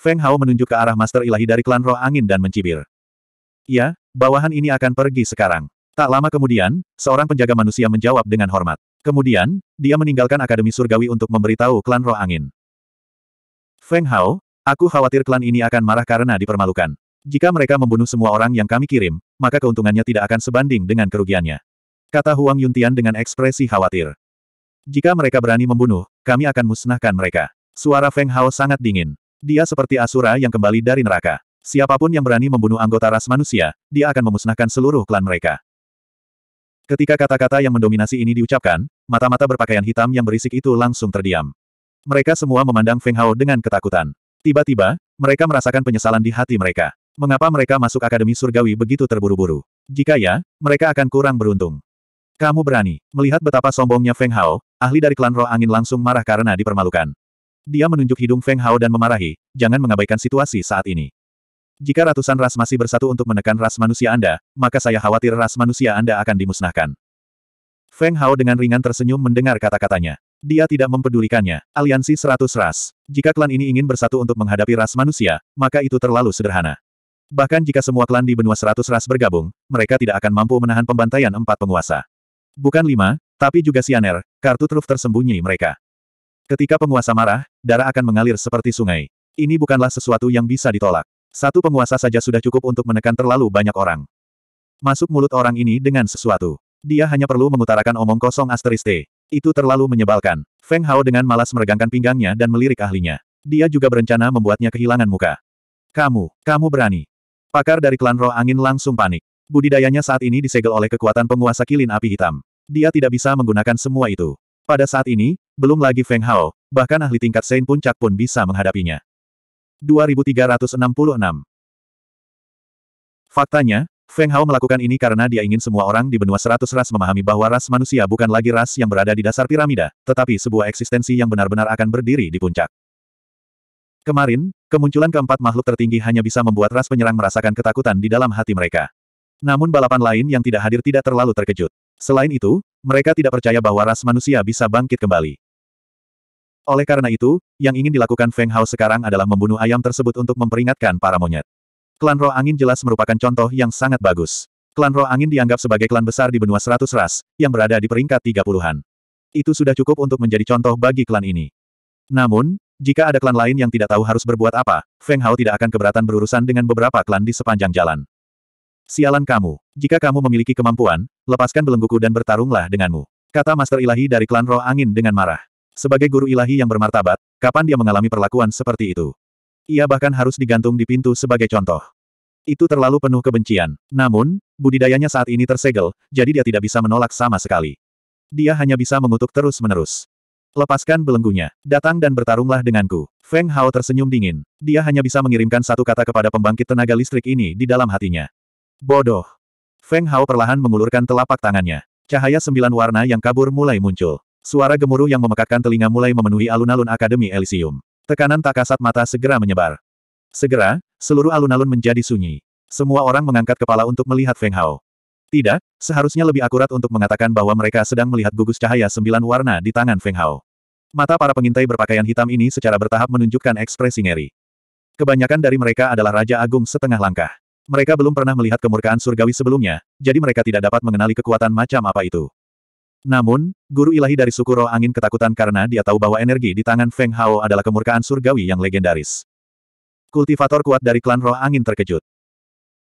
Feng Hao menunjuk ke arah Master Ilahi dari klan roh angin dan mencibir. Ya, bawahan ini akan pergi sekarang. Tak lama kemudian, seorang penjaga manusia menjawab dengan hormat. Kemudian, dia meninggalkan Akademi Surgawi untuk memberitahu klan roh angin. Feng Hao, aku khawatir klan ini akan marah karena dipermalukan. Jika mereka membunuh semua orang yang kami kirim, maka keuntungannya tidak akan sebanding dengan kerugiannya. Kata Huang Yuntian dengan ekspresi khawatir. Jika mereka berani membunuh, kami akan musnahkan mereka. Suara Feng Hao sangat dingin. Dia seperti Asura yang kembali dari neraka. Siapapun yang berani membunuh anggota ras manusia, dia akan memusnahkan seluruh klan mereka. Ketika kata-kata yang mendominasi ini diucapkan, mata-mata berpakaian hitam yang berisik itu langsung terdiam. Mereka semua memandang Feng Hao dengan ketakutan. Tiba-tiba, mereka merasakan penyesalan di hati mereka. Mengapa mereka masuk Akademi Surgawi begitu terburu-buru? Jika ya, mereka akan kurang beruntung. Kamu berani. Melihat betapa sombongnya Feng Hao, ahli dari klan roh angin langsung marah karena dipermalukan. Dia menunjuk hidung Feng Hao dan memarahi, jangan mengabaikan situasi saat ini. Jika ratusan ras masih bersatu untuk menekan ras manusia Anda, maka saya khawatir ras manusia Anda akan dimusnahkan. Feng Hao dengan ringan tersenyum mendengar kata-katanya. Dia tidak mempedulikannya. Aliansi seratus ras. Jika klan ini ingin bersatu untuk menghadapi ras manusia, maka itu terlalu sederhana. Bahkan jika semua klan di benua seratus ras bergabung, mereka tidak akan mampu menahan pembantaian empat penguasa. Bukan lima, tapi juga Sianer, kartu truf tersembunyi mereka. Ketika penguasa marah, darah akan mengalir seperti sungai. Ini bukanlah sesuatu yang bisa ditolak. Satu penguasa saja sudah cukup untuk menekan terlalu banyak orang. Masuk mulut orang ini dengan sesuatu. Dia hanya perlu mengutarakan omong kosong asteriste. Itu terlalu menyebalkan. Feng Hao dengan malas meregangkan pinggangnya dan melirik ahlinya. Dia juga berencana membuatnya kehilangan muka. Kamu, kamu berani. Pakar dari klan roh angin langsung panik. Budidayanya saat ini disegel oleh kekuatan penguasa kilin api hitam. Dia tidak bisa menggunakan semua itu. Pada saat ini, belum lagi Feng Hao, bahkan ahli tingkat Sein Puncak pun bisa menghadapinya. 2366. Faktanya, Feng Hao melakukan ini karena dia ingin semua orang di benua seratus ras memahami bahwa ras manusia bukan lagi ras yang berada di dasar piramida, tetapi sebuah eksistensi yang benar-benar akan berdiri di puncak. Kemarin, kemunculan keempat makhluk tertinggi hanya bisa membuat ras penyerang merasakan ketakutan di dalam hati mereka. Namun balapan lain yang tidak hadir tidak terlalu terkejut. Selain itu, mereka tidak percaya bahwa ras manusia bisa bangkit kembali. Oleh karena itu, yang ingin dilakukan Feng Hao sekarang adalah membunuh ayam tersebut untuk memperingatkan para monyet. Klan roh angin jelas merupakan contoh yang sangat bagus. Klan roh angin dianggap sebagai klan besar di benua seratus ras, yang berada di peringkat tiga puluhan. Itu sudah cukup untuk menjadi contoh bagi klan ini. Namun, jika ada klan lain yang tidak tahu harus berbuat apa, Feng Hao tidak akan keberatan berurusan dengan beberapa klan di sepanjang jalan. Sialan kamu, jika kamu memiliki kemampuan, lepaskan belengguku dan bertarunglah denganmu. Kata Master Ilahi dari klan roh angin dengan marah. Sebagai guru ilahi yang bermartabat, kapan dia mengalami perlakuan seperti itu? Ia bahkan harus digantung di pintu sebagai contoh. Itu terlalu penuh kebencian. Namun, budidayanya saat ini tersegel, jadi dia tidak bisa menolak sama sekali. Dia hanya bisa mengutuk terus-menerus. Lepaskan belenggunya. Datang dan bertarunglah denganku. Feng Hao tersenyum dingin. Dia hanya bisa mengirimkan satu kata kepada pembangkit tenaga listrik ini di dalam hatinya. Bodoh. Feng Hao perlahan mengulurkan telapak tangannya. Cahaya sembilan warna yang kabur mulai muncul. Suara gemuruh yang memekakkan telinga mulai memenuhi alun-alun Akademi Elysium. Tekanan tak kasat mata segera menyebar. Segera, seluruh alun-alun menjadi sunyi. Semua orang mengangkat kepala untuk melihat Feng Hao. Tidak, seharusnya lebih akurat untuk mengatakan bahwa mereka sedang melihat gugus cahaya sembilan warna di tangan Feng Hao. Mata para pengintai berpakaian hitam ini secara bertahap menunjukkan ekspresi ngeri. Kebanyakan dari mereka adalah Raja Agung setengah langkah. Mereka belum pernah melihat kemurkaan surgawi sebelumnya, jadi mereka tidak dapat mengenali kekuatan macam apa itu. Namun, guru ilahi dari suku roh angin ketakutan karena dia tahu bahwa energi di tangan Feng Hao adalah kemurkaan surgawi yang legendaris. Kultivator kuat dari klan roh angin terkejut.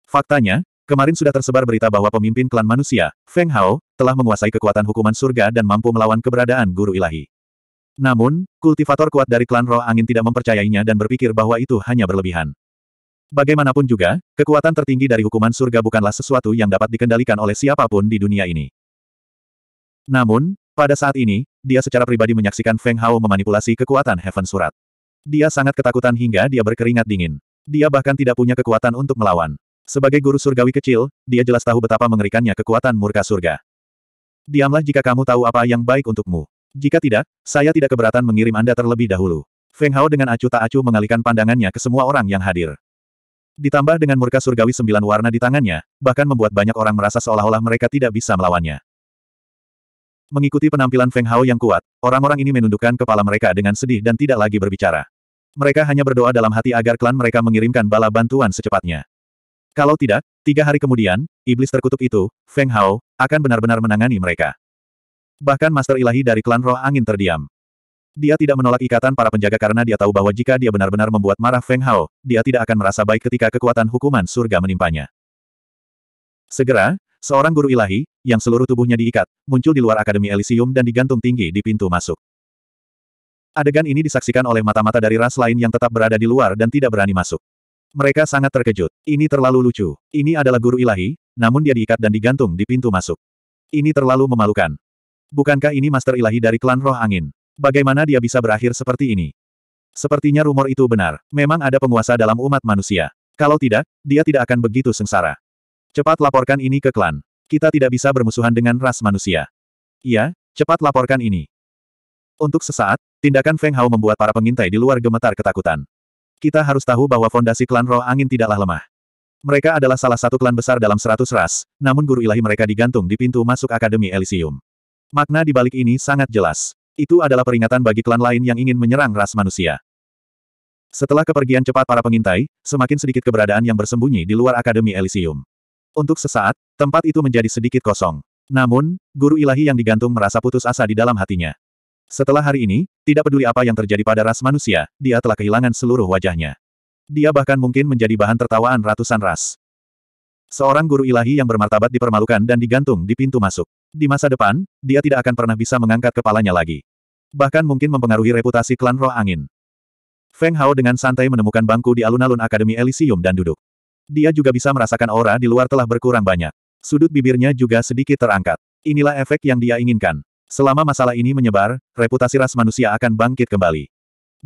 Faktanya, kemarin sudah tersebar berita bahwa pemimpin klan manusia, Feng Hao, telah menguasai kekuatan hukuman surga dan mampu melawan keberadaan guru ilahi. Namun, kultivator kuat dari klan roh angin tidak mempercayainya dan berpikir bahwa itu hanya berlebihan. Bagaimanapun juga, kekuatan tertinggi dari hukuman surga bukanlah sesuatu yang dapat dikendalikan oleh siapapun di dunia ini. Namun, pada saat ini, dia secara pribadi menyaksikan Feng Hao memanipulasi kekuatan Heaven Surat. Dia sangat ketakutan hingga dia berkeringat dingin. Dia bahkan tidak punya kekuatan untuk melawan. Sebagai guru surgawi kecil, dia jelas tahu betapa mengerikannya kekuatan murka surga. Diamlah jika kamu tahu apa yang baik untukmu. Jika tidak, saya tidak keberatan mengirim Anda terlebih dahulu. Feng Hao dengan acuh tak acuh mengalihkan pandangannya ke semua orang yang hadir. Ditambah dengan murka surgawi sembilan warna di tangannya, bahkan membuat banyak orang merasa seolah-olah mereka tidak bisa melawannya. Mengikuti penampilan Feng Hao yang kuat, orang-orang ini menundukkan kepala mereka dengan sedih dan tidak lagi berbicara. Mereka hanya berdoa dalam hati agar klan mereka mengirimkan bala bantuan secepatnya. Kalau tidak, tiga hari kemudian, iblis terkutuk itu, Feng Hao, akan benar-benar menangani mereka. Bahkan Master Ilahi dari klan roh angin terdiam. Dia tidak menolak ikatan para penjaga karena dia tahu bahwa jika dia benar-benar membuat marah Feng Hao, dia tidak akan merasa baik ketika kekuatan hukuman surga menimpanya. Segera, Seorang guru ilahi, yang seluruh tubuhnya diikat, muncul di luar Akademi Elysium dan digantung tinggi di pintu masuk. Adegan ini disaksikan oleh mata-mata dari ras lain yang tetap berada di luar dan tidak berani masuk. Mereka sangat terkejut. Ini terlalu lucu. Ini adalah guru ilahi, namun dia diikat dan digantung di pintu masuk. Ini terlalu memalukan. Bukankah ini master ilahi dari klan roh angin? Bagaimana dia bisa berakhir seperti ini? Sepertinya rumor itu benar. Memang ada penguasa dalam umat manusia. Kalau tidak, dia tidak akan begitu sengsara. Cepat laporkan ini ke klan. Kita tidak bisa bermusuhan dengan ras manusia. Iya, cepat laporkan ini. Untuk sesaat, tindakan Feng Hao membuat para pengintai di luar gemetar ketakutan. Kita harus tahu bahwa fondasi klan roh angin tidaklah lemah. Mereka adalah salah satu klan besar dalam seratus ras, namun guru ilahi mereka digantung di pintu masuk Akademi Elysium. Makna di balik ini sangat jelas. Itu adalah peringatan bagi klan lain yang ingin menyerang ras manusia. Setelah kepergian cepat para pengintai, semakin sedikit keberadaan yang bersembunyi di luar Akademi Elysium. Untuk sesaat, tempat itu menjadi sedikit kosong. Namun, guru ilahi yang digantung merasa putus asa di dalam hatinya. Setelah hari ini, tidak peduli apa yang terjadi pada ras manusia, dia telah kehilangan seluruh wajahnya. Dia bahkan mungkin menjadi bahan tertawaan ratusan ras. Seorang guru ilahi yang bermartabat dipermalukan dan digantung di pintu masuk. Di masa depan, dia tidak akan pernah bisa mengangkat kepalanya lagi. Bahkan mungkin mempengaruhi reputasi klan roh angin. Feng Hao dengan santai menemukan bangku di alun-alun Akademi Elysium dan duduk. Dia juga bisa merasakan aura di luar telah berkurang banyak. Sudut bibirnya juga sedikit terangkat. Inilah efek yang dia inginkan. Selama masalah ini menyebar, reputasi ras manusia akan bangkit kembali.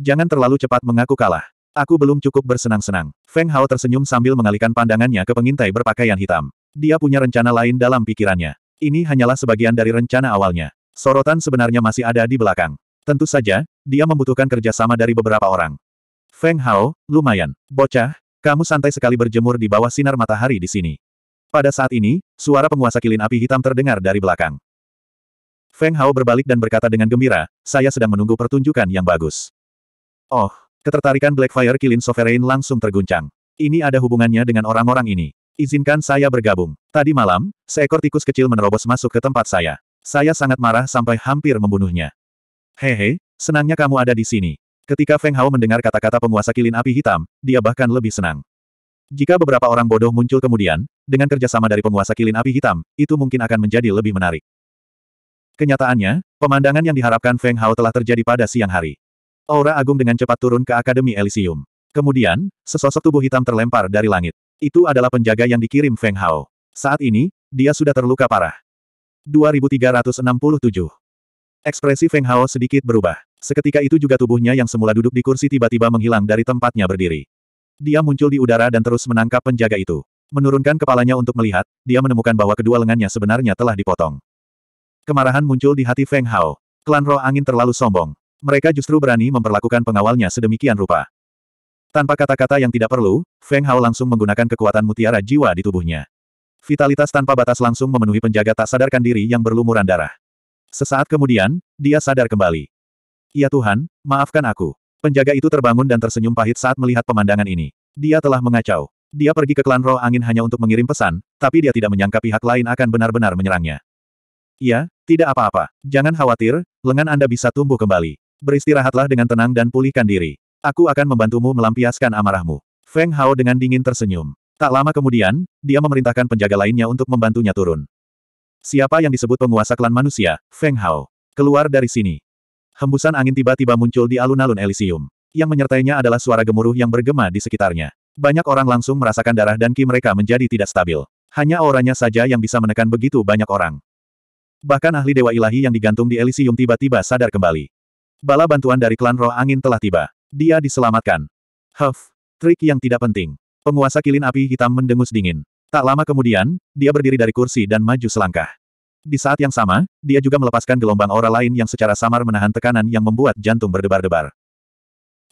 Jangan terlalu cepat mengaku kalah. Aku belum cukup bersenang-senang. Feng Hao tersenyum sambil mengalihkan pandangannya ke pengintai berpakaian hitam. Dia punya rencana lain dalam pikirannya. Ini hanyalah sebagian dari rencana awalnya. Sorotan sebenarnya masih ada di belakang. Tentu saja, dia membutuhkan kerjasama dari beberapa orang. Feng Hao, lumayan. Bocah, kamu santai sekali berjemur di bawah sinar matahari di sini. Pada saat ini, suara penguasa kilin api hitam terdengar dari belakang. Feng Hao berbalik dan berkata dengan gembira, saya sedang menunggu pertunjukan yang bagus. Oh, ketertarikan Blackfire Kilin Sovereign langsung terguncang. Ini ada hubungannya dengan orang-orang ini. Izinkan saya bergabung. Tadi malam, seekor tikus kecil menerobos masuk ke tempat saya. Saya sangat marah sampai hampir membunuhnya. Hehe, senangnya kamu ada di sini. Ketika Feng Hao mendengar kata-kata penguasa kilin api hitam, dia bahkan lebih senang. Jika beberapa orang bodoh muncul kemudian, dengan kerjasama dari penguasa kilin api hitam, itu mungkin akan menjadi lebih menarik. Kenyataannya, pemandangan yang diharapkan Feng Hao telah terjadi pada siang hari. Aura agung dengan cepat turun ke Akademi Elysium. Kemudian, sesosok tubuh hitam terlempar dari langit. Itu adalah penjaga yang dikirim Feng Hao. Saat ini, dia sudah terluka parah. 2367 Ekspresi Feng Hao sedikit berubah. Seketika itu juga tubuhnya yang semula duduk di kursi tiba-tiba menghilang dari tempatnya berdiri. Dia muncul di udara dan terus menangkap penjaga itu. Menurunkan kepalanya untuk melihat, dia menemukan bahwa kedua lengannya sebenarnya telah dipotong. Kemarahan muncul di hati Feng Hao. Klan roh angin terlalu sombong. Mereka justru berani memperlakukan pengawalnya sedemikian rupa. Tanpa kata-kata yang tidak perlu, Feng Hao langsung menggunakan kekuatan mutiara jiwa di tubuhnya. Vitalitas tanpa batas langsung memenuhi penjaga tak sadarkan diri yang berlumuran darah. Sesaat kemudian, dia sadar kembali. Ya Tuhan, maafkan aku. Penjaga itu terbangun dan tersenyum pahit saat melihat pemandangan ini. Dia telah mengacau. Dia pergi ke klan roh angin hanya untuk mengirim pesan, tapi dia tidak menyangka pihak lain akan benar-benar menyerangnya. Ya, tidak apa-apa. Jangan khawatir, lengan Anda bisa tumbuh kembali. Beristirahatlah dengan tenang dan pulihkan diri. Aku akan membantumu melampiaskan amarahmu. Feng Hao dengan dingin tersenyum. Tak lama kemudian, dia memerintahkan penjaga lainnya untuk membantunya turun. Siapa yang disebut penguasa klan manusia, Feng Hao? Keluar dari sini hembusan angin tiba-tiba muncul di alun-alun Elysium. Yang menyertainya adalah suara gemuruh yang bergema di sekitarnya. Banyak orang langsung merasakan darah dan ki mereka menjadi tidak stabil. Hanya orangnya saja yang bisa menekan begitu banyak orang. Bahkan ahli dewa ilahi yang digantung di Elysium tiba-tiba sadar kembali. Bala bantuan dari klan roh angin telah tiba. Dia diselamatkan. Huff. Trik yang tidak penting. Penguasa kilin api hitam mendengus dingin. Tak lama kemudian, dia berdiri dari kursi dan maju selangkah. Di saat yang sama, dia juga melepaskan gelombang aura lain yang secara samar menahan tekanan yang membuat jantung berdebar-debar.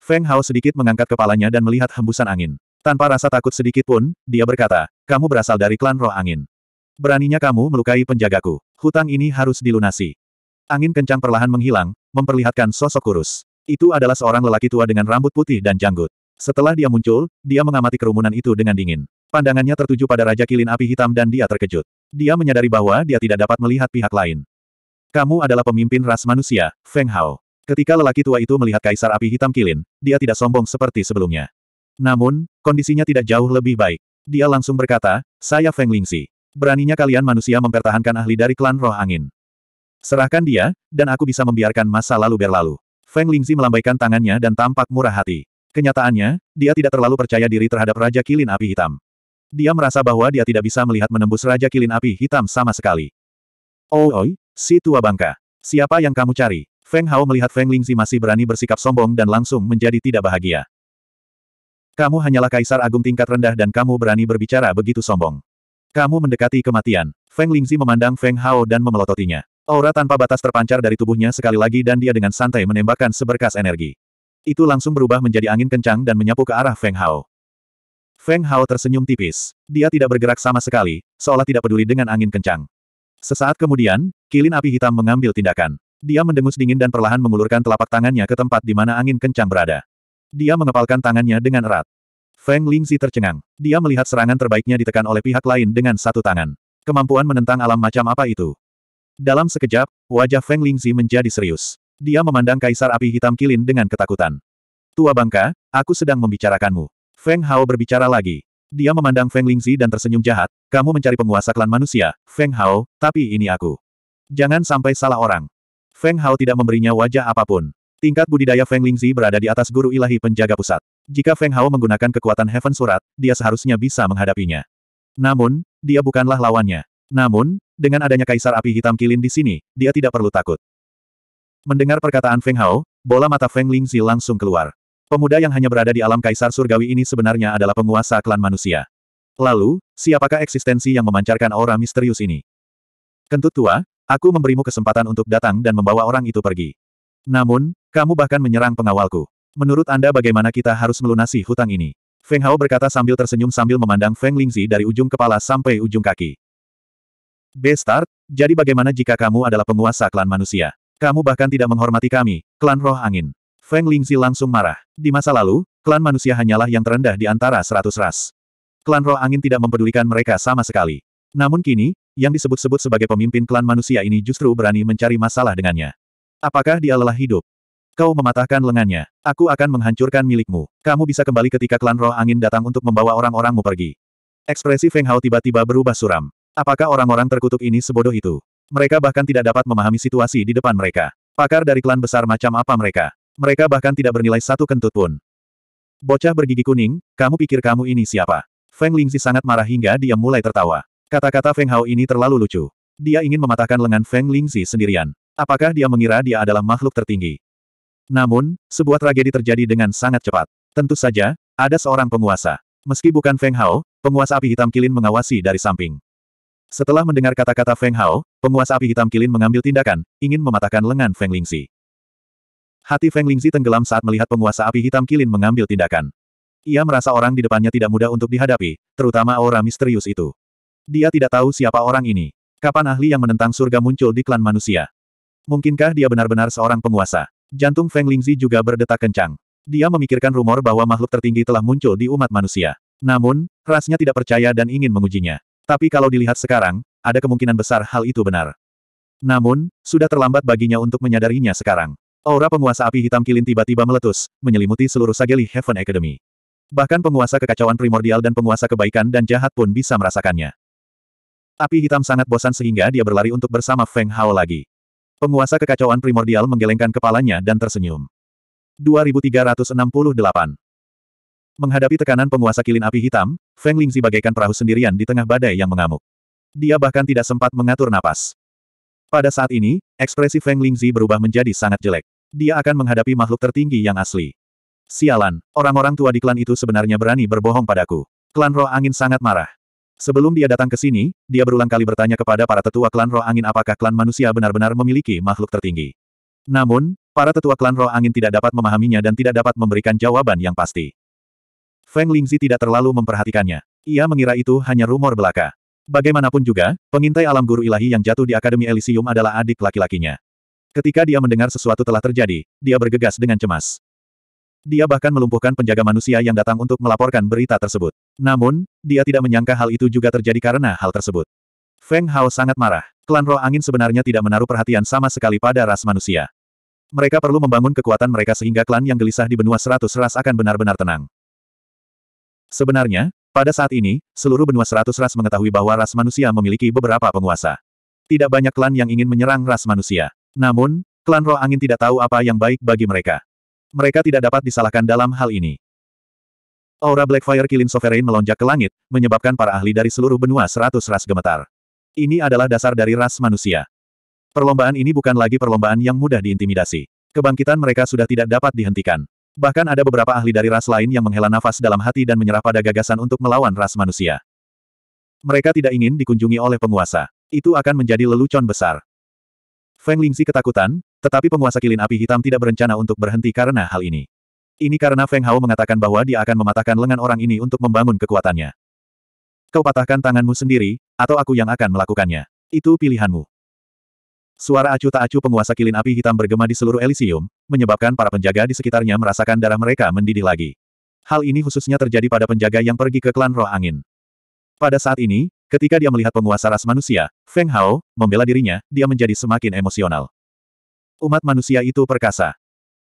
Feng Hao sedikit mengangkat kepalanya dan melihat hembusan angin. Tanpa rasa takut sedikit pun, dia berkata, kamu berasal dari klan roh angin. Beraninya kamu melukai penjagaku. Hutang ini harus dilunasi. Angin kencang perlahan menghilang, memperlihatkan sosok kurus. Itu adalah seorang lelaki tua dengan rambut putih dan janggut. Setelah dia muncul, dia mengamati kerumunan itu dengan dingin. Pandangannya tertuju pada Raja Kilin Api Hitam dan dia terkejut. Dia menyadari bahwa dia tidak dapat melihat pihak lain. Kamu adalah pemimpin ras manusia, Feng Hao. Ketika lelaki tua itu melihat Kaisar Api Hitam Kilin, dia tidak sombong seperti sebelumnya. Namun, kondisinya tidak jauh lebih baik. Dia langsung berkata, saya Feng Lingxi. Beraninya kalian manusia mempertahankan ahli dari klan roh angin. Serahkan dia, dan aku bisa membiarkan masa lalu berlalu. Feng Lingxi melambaikan tangannya dan tampak murah hati. Kenyataannya, dia tidak terlalu percaya diri terhadap Raja Kilin Api Hitam. Dia merasa bahwa dia tidak bisa melihat menembus Raja Kilin Api Hitam sama sekali. Oh oi, si tua bangka. Siapa yang kamu cari? Feng Hao melihat Feng Lingzi masih berani bersikap sombong dan langsung menjadi tidak bahagia. Kamu hanyalah kaisar agung tingkat rendah dan kamu berani berbicara begitu sombong. Kamu mendekati kematian. Feng Lingzi memandang Feng Hao dan memelototinya. Aura tanpa batas terpancar dari tubuhnya sekali lagi dan dia dengan santai menembakkan seberkas energi. Itu langsung berubah menjadi angin kencang dan menyapu ke arah Feng Hao. Feng Hao tersenyum tipis. Dia tidak bergerak sama sekali, seolah tidak peduli dengan angin kencang. Sesaat kemudian, kilin api hitam mengambil tindakan. Dia mendengus dingin dan perlahan mengulurkan telapak tangannya ke tempat di mana angin kencang berada. Dia mengepalkan tangannya dengan erat. Feng Lingzi tercengang. Dia melihat serangan terbaiknya ditekan oleh pihak lain dengan satu tangan. Kemampuan menentang alam macam apa itu? Dalam sekejap, wajah Feng Lingzi menjadi serius. Dia memandang kaisar api hitam kilin dengan ketakutan. Tua bangka, aku sedang membicarakanmu. Feng Hao berbicara lagi. Dia memandang Feng Lingzi dan tersenyum jahat, kamu mencari penguasa klan manusia, Feng Hao, tapi ini aku. Jangan sampai salah orang. Feng Hao tidak memberinya wajah apapun. Tingkat budidaya Feng Lingzi berada di atas guru ilahi penjaga pusat. Jika Feng Hao menggunakan kekuatan Heaven Surat, dia seharusnya bisa menghadapinya. Namun, dia bukanlah lawannya. Namun, dengan adanya Kaisar Api Hitam Kilin di sini, dia tidak perlu takut. Mendengar perkataan Feng Hao, bola mata Feng Lingzi langsung keluar. Pemuda yang hanya berada di alam kaisar surgawi ini sebenarnya adalah penguasa klan manusia. Lalu, siapakah eksistensi yang memancarkan aura misterius ini? Kentut tua, aku memberimu kesempatan untuk datang dan membawa orang itu pergi. Namun, kamu bahkan menyerang pengawalku. Menurut Anda bagaimana kita harus melunasi hutang ini? Feng Hao berkata sambil tersenyum sambil memandang Feng Lingzi dari ujung kepala sampai ujung kaki. Bestart, jadi bagaimana jika kamu adalah penguasa klan manusia? Kamu bahkan tidak menghormati kami, klan roh angin. Feng Lingzi langsung marah. Di masa lalu, klan manusia hanyalah yang terendah di antara seratus ras. Klan roh angin tidak mempedulikan mereka sama sekali. Namun kini, yang disebut-sebut sebagai pemimpin klan manusia ini justru berani mencari masalah dengannya. Apakah dia lelah hidup? Kau mematahkan lengannya. Aku akan menghancurkan milikmu. Kamu bisa kembali ketika klan roh angin datang untuk membawa orang-orangmu pergi. Ekspresi Feng Hao tiba-tiba berubah suram. Apakah orang-orang terkutuk ini sebodoh itu? Mereka bahkan tidak dapat memahami situasi di depan mereka. Pakar dari klan besar macam apa mereka? Mereka bahkan tidak bernilai satu kentut pun. Bocah bergigi kuning, kamu pikir kamu ini siapa? Feng Lingzi sangat marah hingga dia mulai tertawa. Kata-kata Feng Hao ini terlalu lucu. Dia ingin mematahkan lengan Feng Lingzi sendirian. Apakah dia mengira dia adalah makhluk tertinggi? Namun, sebuah tragedi terjadi dengan sangat cepat. Tentu saja, ada seorang penguasa. Meski bukan Feng Hao, penguasa api hitam kilin mengawasi dari samping. Setelah mendengar kata-kata Feng Hao, penguasa api hitam kilin mengambil tindakan, ingin mematahkan lengan Feng Lingzi. Hati Feng Lingzi tenggelam saat melihat penguasa api hitam Kilin mengambil tindakan. Ia merasa orang di depannya tidak mudah untuk dihadapi, terutama aura misterius itu. Dia tidak tahu siapa orang ini. Kapan ahli yang menentang surga muncul di klan manusia? Mungkinkah dia benar-benar seorang penguasa? Jantung Feng Lingzi juga berdetak kencang. Dia memikirkan rumor bahwa makhluk tertinggi telah muncul di umat manusia. Namun, rasnya tidak percaya dan ingin mengujinya. Tapi kalau dilihat sekarang, ada kemungkinan besar hal itu benar. Namun, sudah terlambat baginya untuk menyadarinya sekarang. Aura penguasa api hitam kilin tiba-tiba meletus, menyelimuti seluruh Sageli Heaven Academy. Bahkan penguasa kekacauan primordial dan penguasa kebaikan dan jahat pun bisa merasakannya. Api hitam sangat bosan sehingga dia berlari untuk bersama Feng Hao lagi. Penguasa kekacauan primordial menggelengkan kepalanya dan tersenyum. 2368 Menghadapi tekanan penguasa kilin api hitam, Feng Lingzi bagaikan perahu sendirian di tengah badai yang mengamuk. Dia bahkan tidak sempat mengatur napas. Pada saat ini, ekspresi Feng Lingzi berubah menjadi sangat jelek. Dia akan menghadapi makhluk tertinggi yang asli. Sialan, orang-orang tua di klan itu sebenarnya berani berbohong padaku. Klan roh angin sangat marah. Sebelum dia datang ke sini, dia berulang kali bertanya kepada para tetua klan roh angin apakah klan manusia benar-benar memiliki makhluk tertinggi. Namun, para tetua klan roh angin tidak dapat memahaminya dan tidak dapat memberikan jawaban yang pasti. Feng Lingzi tidak terlalu memperhatikannya. Ia mengira itu hanya rumor belaka. Bagaimanapun juga, pengintai alam guru ilahi yang jatuh di Akademi Elysium adalah adik laki-lakinya. Ketika dia mendengar sesuatu telah terjadi, dia bergegas dengan cemas. Dia bahkan melumpuhkan penjaga manusia yang datang untuk melaporkan berita tersebut. Namun, dia tidak menyangka hal itu juga terjadi karena hal tersebut. Feng Hao sangat marah. Klan roh angin sebenarnya tidak menaruh perhatian sama sekali pada ras manusia. Mereka perlu membangun kekuatan mereka sehingga klan yang gelisah di benua seratus ras akan benar-benar tenang. Sebenarnya, pada saat ini, seluruh benua seratus ras mengetahui bahwa ras manusia memiliki beberapa penguasa. Tidak banyak klan yang ingin menyerang ras manusia. Namun, klan roh angin tidak tahu apa yang baik bagi mereka. Mereka tidak dapat disalahkan dalam hal ini. Aura Blackfire Kilin Sovereign melonjak ke langit, menyebabkan para ahli dari seluruh benua seratus ras gemetar. Ini adalah dasar dari ras manusia. Perlombaan ini bukan lagi perlombaan yang mudah diintimidasi. Kebangkitan mereka sudah tidak dapat dihentikan. Bahkan ada beberapa ahli dari ras lain yang menghela nafas dalam hati dan menyerah pada gagasan untuk melawan ras manusia. Mereka tidak ingin dikunjungi oleh penguasa. Itu akan menjadi lelucon besar. Feng Lingxi ketakutan, tetapi penguasa kilin api hitam tidak berencana untuk berhenti karena hal ini. Ini karena Feng Hao mengatakan bahwa dia akan mematahkan lengan orang ini untuk membangun kekuatannya. Kau patahkan tanganmu sendiri, atau aku yang akan melakukannya. Itu pilihanmu. Suara acu tak acu penguasa kilin api hitam bergema di seluruh Elysium, menyebabkan para penjaga di sekitarnya merasakan darah mereka mendidih lagi. Hal ini khususnya terjadi pada penjaga yang pergi ke klan roh angin. Pada saat ini, ketika dia melihat penguasa ras manusia, Feng Hao, membela dirinya, dia menjadi semakin emosional. Umat manusia itu perkasa.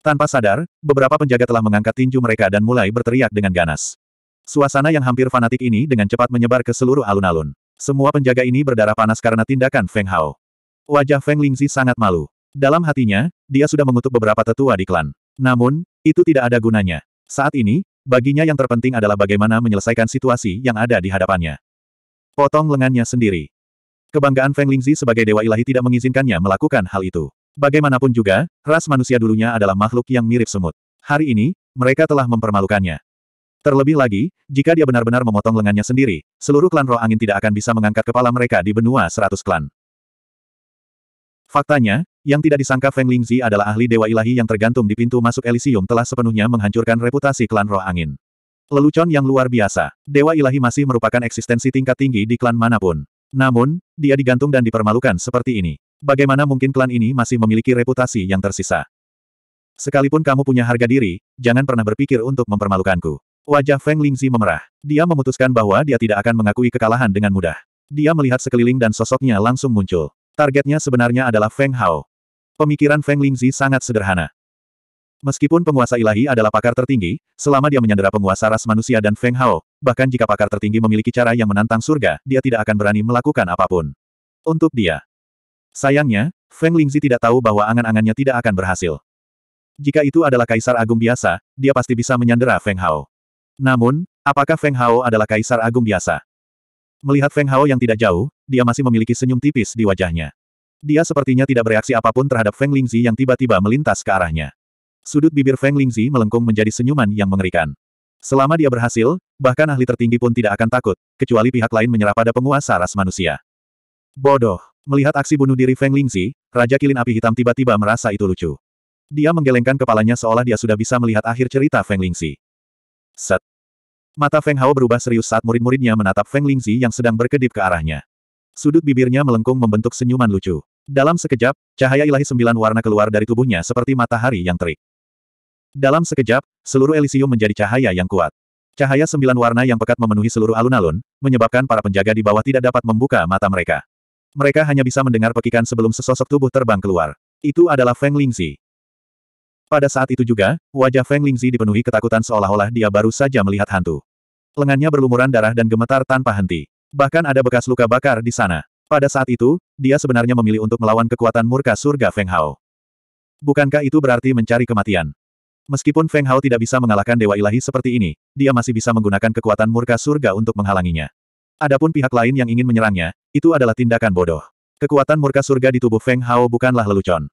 Tanpa sadar, beberapa penjaga telah mengangkat tinju mereka dan mulai berteriak dengan ganas. Suasana yang hampir fanatik ini dengan cepat menyebar ke seluruh alun-alun. Semua penjaga ini berdarah panas karena tindakan Feng Hao. Wajah Feng Lingzi sangat malu. Dalam hatinya, dia sudah mengutuk beberapa tetua di klan. Namun, itu tidak ada gunanya. Saat ini, baginya yang terpenting adalah bagaimana menyelesaikan situasi yang ada di hadapannya. Potong lengannya sendiri. Kebanggaan Feng Lingzi sebagai dewa ilahi tidak mengizinkannya melakukan hal itu. Bagaimanapun juga, ras manusia dulunya adalah makhluk yang mirip semut. Hari ini, mereka telah mempermalukannya. Terlebih lagi, jika dia benar-benar memotong lengannya sendiri, seluruh klan roh angin tidak akan bisa mengangkat kepala mereka di benua seratus klan. Faktanya, yang tidak disangka Feng Lingzi adalah ahli dewa ilahi yang tergantung di pintu masuk Elysium telah sepenuhnya menghancurkan reputasi klan roh angin. Lelucon yang luar biasa, dewa ilahi masih merupakan eksistensi tingkat tinggi di klan manapun. Namun, dia digantung dan dipermalukan seperti ini. Bagaimana mungkin klan ini masih memiliki reputasi yang tersisa? Sekalipun kamu punya harga diri, jangan pernah berpikir untuk mempermalukanku. Wajah Feng Lingzi memerah. Dia memutuskan bahwa dia tidak akan mengakui kekalahan dengan mudah. Dia melihat sekeliling dan sosoknya langsung muncul. Targetnya sebenarnya adalah Feng Hao. Pemikiran Feng Lingzi sangat sederhana. Meskipun penguasa ilahi adalah pakar tertinggi, selama dia menyandera penguasa ras manusia dan Feng Hao, bahkan jika pakar tertinggi memiliki cara yang menantang surga, dia tidak akan berani melakukan apapun. Untuk dia. Sayangnya, Feng Lingzi tidak tahu bahwa angan-angannya tidak akan berhasil. Jika itu adalah kaisar agung biasa, dia pasti bisa menyandera Feng Hao. Namun, apakah Feng Hao adalah kaisar agung biasa? Melihat Feng Hao yang tidak jauh, dia masih memiliki senyum tipis di wajahnya. Dia sepertinya tidak bereaksi apapun terhadap Feng Lingzi yang tiba-tiba melintas ke arahnya. Sudut bibir Feng Lingzi melengkung menjadi senyuman yang mengerikan. Selama dia berhasil, bahkan ahli tertinggi pun tidak akan takut, kecuali pihak lain menyerah pada penguasa ras manusia. Bodoh. Melihat aksi bunuh diri Feng Lingzi, Raja Kilin Api Hitam tiba-tiba merasa itu lucu. Dia menggelengkan kepalanya seolah dia sudah bisa melihat akhir cerita Feng Lingzi. Set. Mata Feng Hao berubah serius saat murid-muridnya menatap Feng Lingzi yang sedang berkedip ke arahnya. Sudut bibirnya melengkung membentuk senyuman lucu. Dalam sekejap, cahaya ilahi sembilan warna keluar dari tubuhnya seperti matahari yang terik. Dalam sekejap, seluruh Elysium menjadi cahaya yang kuat. Cahaya sembilan warna yang pekat memenuhi seluruh alun-alun, menyebabkan para penjaga di bawah tidak dapat membuka mata mereka. Mereka hanya bisa mendengar pekikan sebelum sesosok tubuh terbang keluar. Itu adalah Feng Lingzi. Pada saat itu juga, wajah Feng Lingzi dipenuhi ketakutan seolah-olah dia baru saja melihat hantu. Lengannya berlumuran darah dan gemetar tanpa henti. Bahkan ada bekas luka bakar di sana. Pada saat itu, dia sebenarnya memilih untuk melawan kekuatan murka surga Feng Hao. Bukankah itu berarti mencari kematian? Meskipun Feng Hao tidak bisa mengalahkan Dewa Ilahi seperti ini, dia masih bisa menggunakan kekuatan murka surga untuk menghalanginya. Adapun pihak lain yang ingin menyerangnya, itu adalah tindakan bodoh. Kekuatan murka surga di tubuh Feng Hao bukanlah lelucon.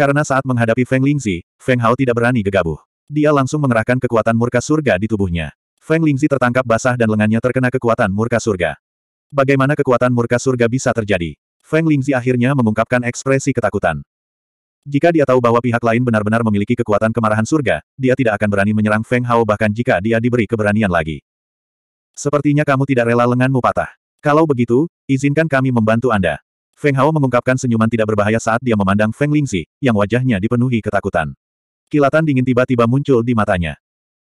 Karena saat menghadapi Feng Lingzi, Feng Hao tidak berani gegabah. Dia langsung mengerahkan kekuatan murka surga di tubuhnya. Feng Lingzi tertangkap basah dan lengannya terkena kekuatan murka surga. Bagaimana kekuatan murka surga bisa terjadi? Feng Lingzi akhirnya mengungkapkan ekspresi ketakutan. Jika dia tahu bahwa pihak lain benar-benar memiliki kekuatan kemarahan surga, dia tidak akan berani menyerang Feng Hao bahkan jika dia diberi keberanian lagi. Sepertinya kamu tidak rela lenganmu patah. Kalau begitu, izinkan kami membantu Anda. Feng Hao mengungkapkan senyuman tidak berbahaya saat dia memandang Feng Lingzi, yang wajahnya dipenuhi ketakutan. Kilatan dingin tiba-tiba muncul di matanya.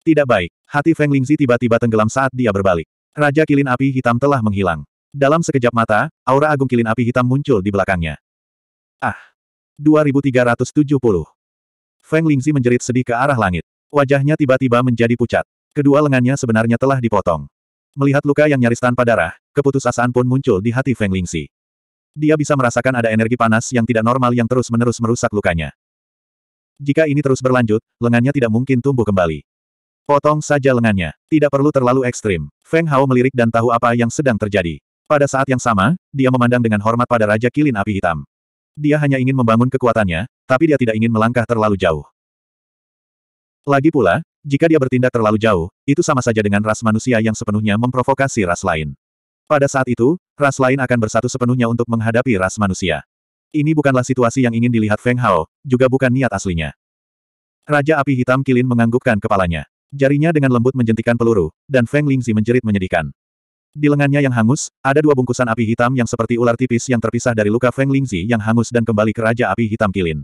Tidak baik. Hati Feng Lingzi tiba-tiba tenggelam saat dia berbalik. Raja Kilin Api Hitam telah menghilang. Dalam sekejap mata, aura agung Kilin Api Hitam muncul di belakangnya. Ah! 2370. Feng Lingzi menjerit sedih ke arah langit. Wajahnya tiba-tiba menjadi pucat. Kedua lengannya sebenarnya telah dipotong. Melihat luka yang nyaris tanpa darah, keputusasaan pun muncul di hati Feng Lingzi. Dia bisa merasakan ada energi panas yang tidak normal yang terus-menerus merusak lukanya. Jika ini terus berlanjut, lengannya tidak mungkin tumbuh kembali. Potong saja lengannya. Tidak perlu terlalu ekstrim. Feng Hao melirik dan tahu apa yang sedang terjadi. Pada saat yang sama, dia memandang dengan hormat pada Raja Kilin Api Hitam. Dia hanya ingin membangun kekuatannya, tapi dia tidak ingin melangkah terlalu jauh. Lagi pula, jika dia bertindak terlalu jauh, itu sama saja dengan ras manusia yang sepenuhnya memprovokasi ras lain. Pada saat itu, ras lain akan bersatu sepenuhnya untuk menghadapi ras manusia. Ini bukanlah situasi yang ingin dilihat Feng Hao, juga bukan niat aslinya. Raja Api Hitam Kilin menganggukkan kepalanya. Jarinya dengan lembut menjentikan peluru, dan Feng Lingzi menjerit menyedihkan. Di lengannya yang hangus, ada dua bungkusan api hitam yang seperti ular tipis yang terpisah dari luka Feng Lingzi yang hangus dan kembali ke Raja Api Hitam Kilin.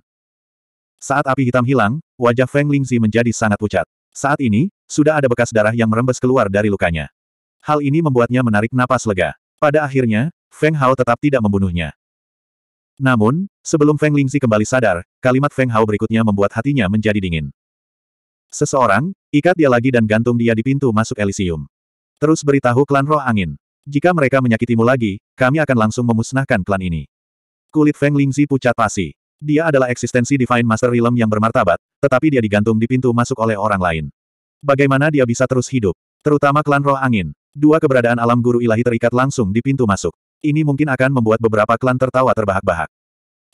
Saat api hitam hilang, wajah Feng Lingzi menjadi sangat pucat. Saat ini, sudah ada bekas darah yang merembes keluar dari lukanya. Hal ini membuatnya menarik napas lega. Pada akhirnya, Feng Hao tetap tidak membunuhnya. Namun, sebelum Feng Lingzi kembali sadar, kalimat Feng Hao berikutnya membuat hatinya menjadi dingin. Seseorang, ikat dia lagi dan gantung dia di pintu masuk Elysium. Terus beritahu klan roh angin. Jika mereka menyakitimu lagi, kami akan langsung memusnahkan klan ini. Kulit Feng Lingzi pucat pasi. Dia adalah eksistensi Divine Master Realm yang bermartabat, tetapi dia digantung di pintu masuk oleh orang lain. Bagaimana dia bisa terus hidup? Terutama klan roh angin. Dua keberadaan alam guru ilahi terikat langsung di pintu masuk. Ini mungkin akan membuat beberapa klan tertawa terbahak-bahak.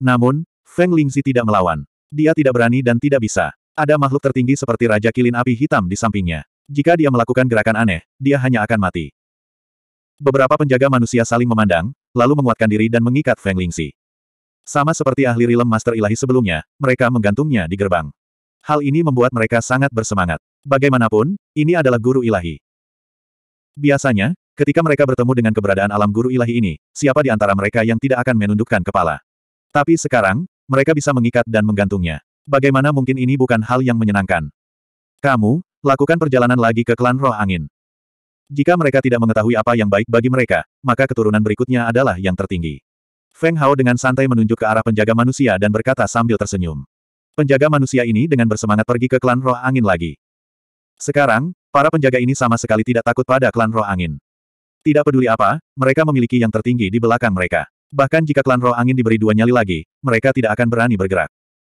Namun, Feng Lingzi tidak melawan. Dia tidak berani dan tidak bisa. Ada makhluk tertinggi seperti Raja Kilin Api Hitam di sampingnya. Jika dia melakukan gerakan aneh, dia hanya akan mati. Beberapa penjaga manusia saling memandang, lalu menguatkan diri dan mengikat Feng Lingxi. Sama seperti ahli rilem Master Ilahi sebelumnya, mereka menggantungnya di gerbang. Hal ini membuat mereka sangat bersemangat. Bagaimanapun, ini adalah guru ilahi. Biasanya, ketika mereka bertemu dengan keberadaan alam guru ilahi ini, siapa di antara mereka yang tidak akan menundukkan kepala. Tapi sekarang, mereka bisa mengikat dan menggantungnya. Bagaimana mungkin ini bukan hal yang menyenangkan? Kamu, lakukan perjalanan lagi ke klan roh angin. Jika mereka tidak mengetahui apa yang baik bagi mereka, maka keturunan berikutnya adalah yang tertinggi. Feng Hao dengan santai menunjuk ke arah penjaga manusia dan berkata sambil tersenyum. Penjaga manusia ini dengan bersemangat pergi ke klan roh angin lagi. Sekarang, para penjaga ini sama sekali tidak takut pada klan roh angin. Tidak peduli apa, mereka memiliki yang tertinggi di belakang mereka. Bahkan jika klan roh angin diberi dua nyali lagi, mereka tidak akan berani bergerak.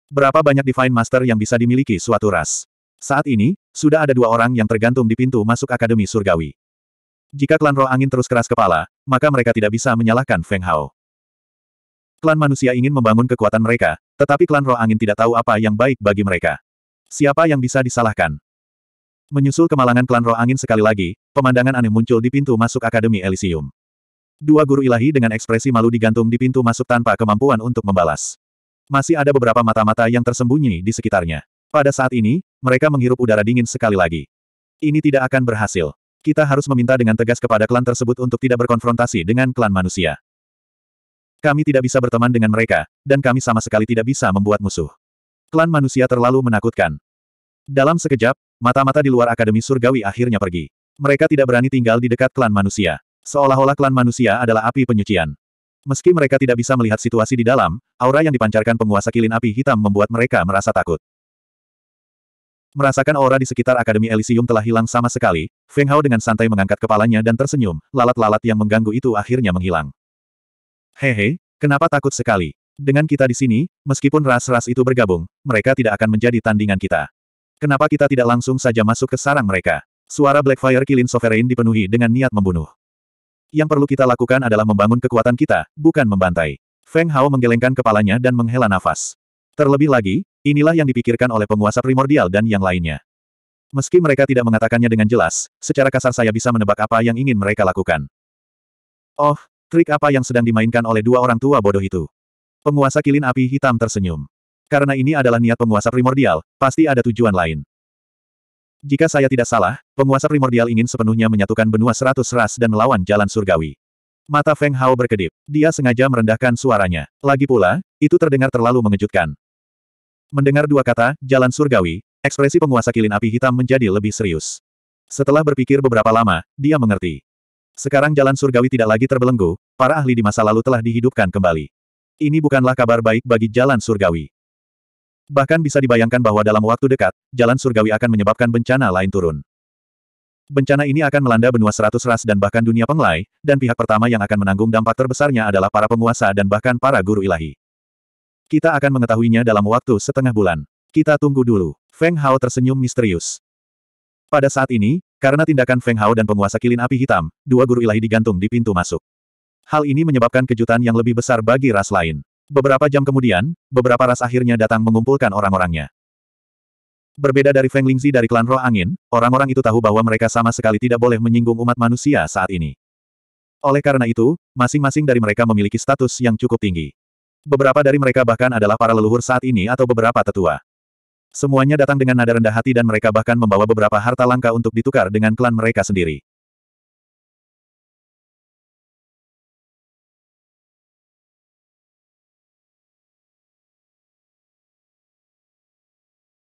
Berapa banyak Divine Master yang bisa dimiliki suatu ras? Saat ini, sudah ada dua orang yang tergantung di pintu masuk Akademi Surgawi. Jika klan roh angin terus keras kepala, maka mereka tidak bisa menyalahkan Feng Hao. Klan manusia ingin membangun kekuatan mereka, tetapi klan roh angin tidak tahu apa yang baik bagi mereka. Siapa yang bisa disalahkan? Menyusul kemalangan klan roh angin sekali lagi, pemandangan aneh muncul di pintu masuk Akademi Elysium. Dua guru ilahi dengan ekspresi malu digantung di pintu masuk tanpa kemampuan untuk membalas. Masih ada beberapa mata-mata yang tersembunyi di sekitarnya. Pada saat ini, mereka menghirup udara dingin sekali lagi. Ini tidak akan berhasil. Kita harus meminta dengan tegas kepada klan tersebut untuk tidak berkonfrontasi dengan klan manusia. Kami tidak bisa berteman dengan mereka, dan kami sama sekali tidak bisa membuat musuh. Klan manusia terlalu menakutkan. Dalam sekejap, mata-mata di luar Akademi Surgawi akhirnya pergi. Mereka tidak berani tinggal di dekat klan manusia. Seolah-olah klan manusia adalah api penyucian. Meski mereka tidak bisa melihat situasi di dalam, aura yang dipancarkan penguasa kilin api hitam membuat mereka merasa takut. Merasakan aura di sekitar Akademi Elysium telah hilang sama sekali, Feng Hao dengan santai mengangkat kepalanya dan tersenyum, lalat-lalat yang mengganggu itu akhirnya menghilang. Hehe, kenapa takut sekali? Dengan kita di sini, meskipun ras-ras itu bergabung, mereka tidak akan menjadi tandingan kita. Kenapa kita tidak langsung saja masuk ke sarang mereka? Suara Blackfire Kilin Sovereign dipenuhi dengan niat membunuh. Yang perlu kita lakukan adalah membangun kekuatan kita, bukan membantai. Feng Hao menggelengkan kepalanya dan menghela nafas. Terlebih lagi, inilah yang dipikirkan oleh penguasa primordial dan yang lainnya. Meski mereka tidak mengatakannya dengan jelas, secara kasar saya bisa menebak apa yang ingin mereka lakukan. Oh, trik apa yang sedang dimainkan oleh dua orang tua bodoh itu? Penguasa kilin api hitam tersenyum. Karena ini adalah niat penguasa primordial, pasti ada tujuan lain. Jika saya tidak salah, penguasa primordial ingin sepenuhnya menyatukan benua seratus ras dan melawan jalan surgawi. Mata Feng Hao berkedip. Dia sengaja merendahkan suaranya. Lagi pula, itu terdengar terlalu mengejutkan. Mendengar dua kata, jalan surgawi, ekspresi penguasa kilin api hitam menjadi lebih serius. Setelah berpikir beberapa lama, dia mengerti. Sekarang jalan surgawi tidak lagi terbelenggu, para ahli di masa lalu telah dihidupkan kembali. Ini bukanlah kabar baik bagi jalan surgawi. Bahkan bisa dibayangkan bahwa dalam waktu dekat, jalan surgawi akan menyebabkan bencana lain turun. Bencana ini akan melanda benua seratus ras dan bahkan dunia penglai, dan pihak pertama yang akan menanggung dampak terbesarnya adalah para penguasa dan bahkan para guru ilahi. Kita akan mengetahuinya dalam waktu setengah bulan. Kita tunggu dulu. Feng Hao tersenyum misterius. Pada saat ini, karena tindakan Feng Hao dan penguasa kilin api hitam, dua guru ilahi digantung di pintu masuk. Hal ini menyebabkan kejutan yang lebih besar bagi ras lain. Beberapa jam kemudian, beberapa ras akhirnya datang mengumpulkan orang-orangnya. Berbeda dari Feng Lingzi dari klan roh angin, orang-orang itu tahu bahwa mereka sama sekali tidak boleh menyinggung umat manusia saat ini. Oleh karena itu, masing-masing dari mereka memiliki status yang cukup tinggi. Beberapa dari mereka bahkan adalah para leluhur saat ini atau beberapa tetua. Semuanya datang dengan nada rendah hati dan mereka bahkan membawa beberapa harta langka untuk ditukar dengan klan mereka sendiri.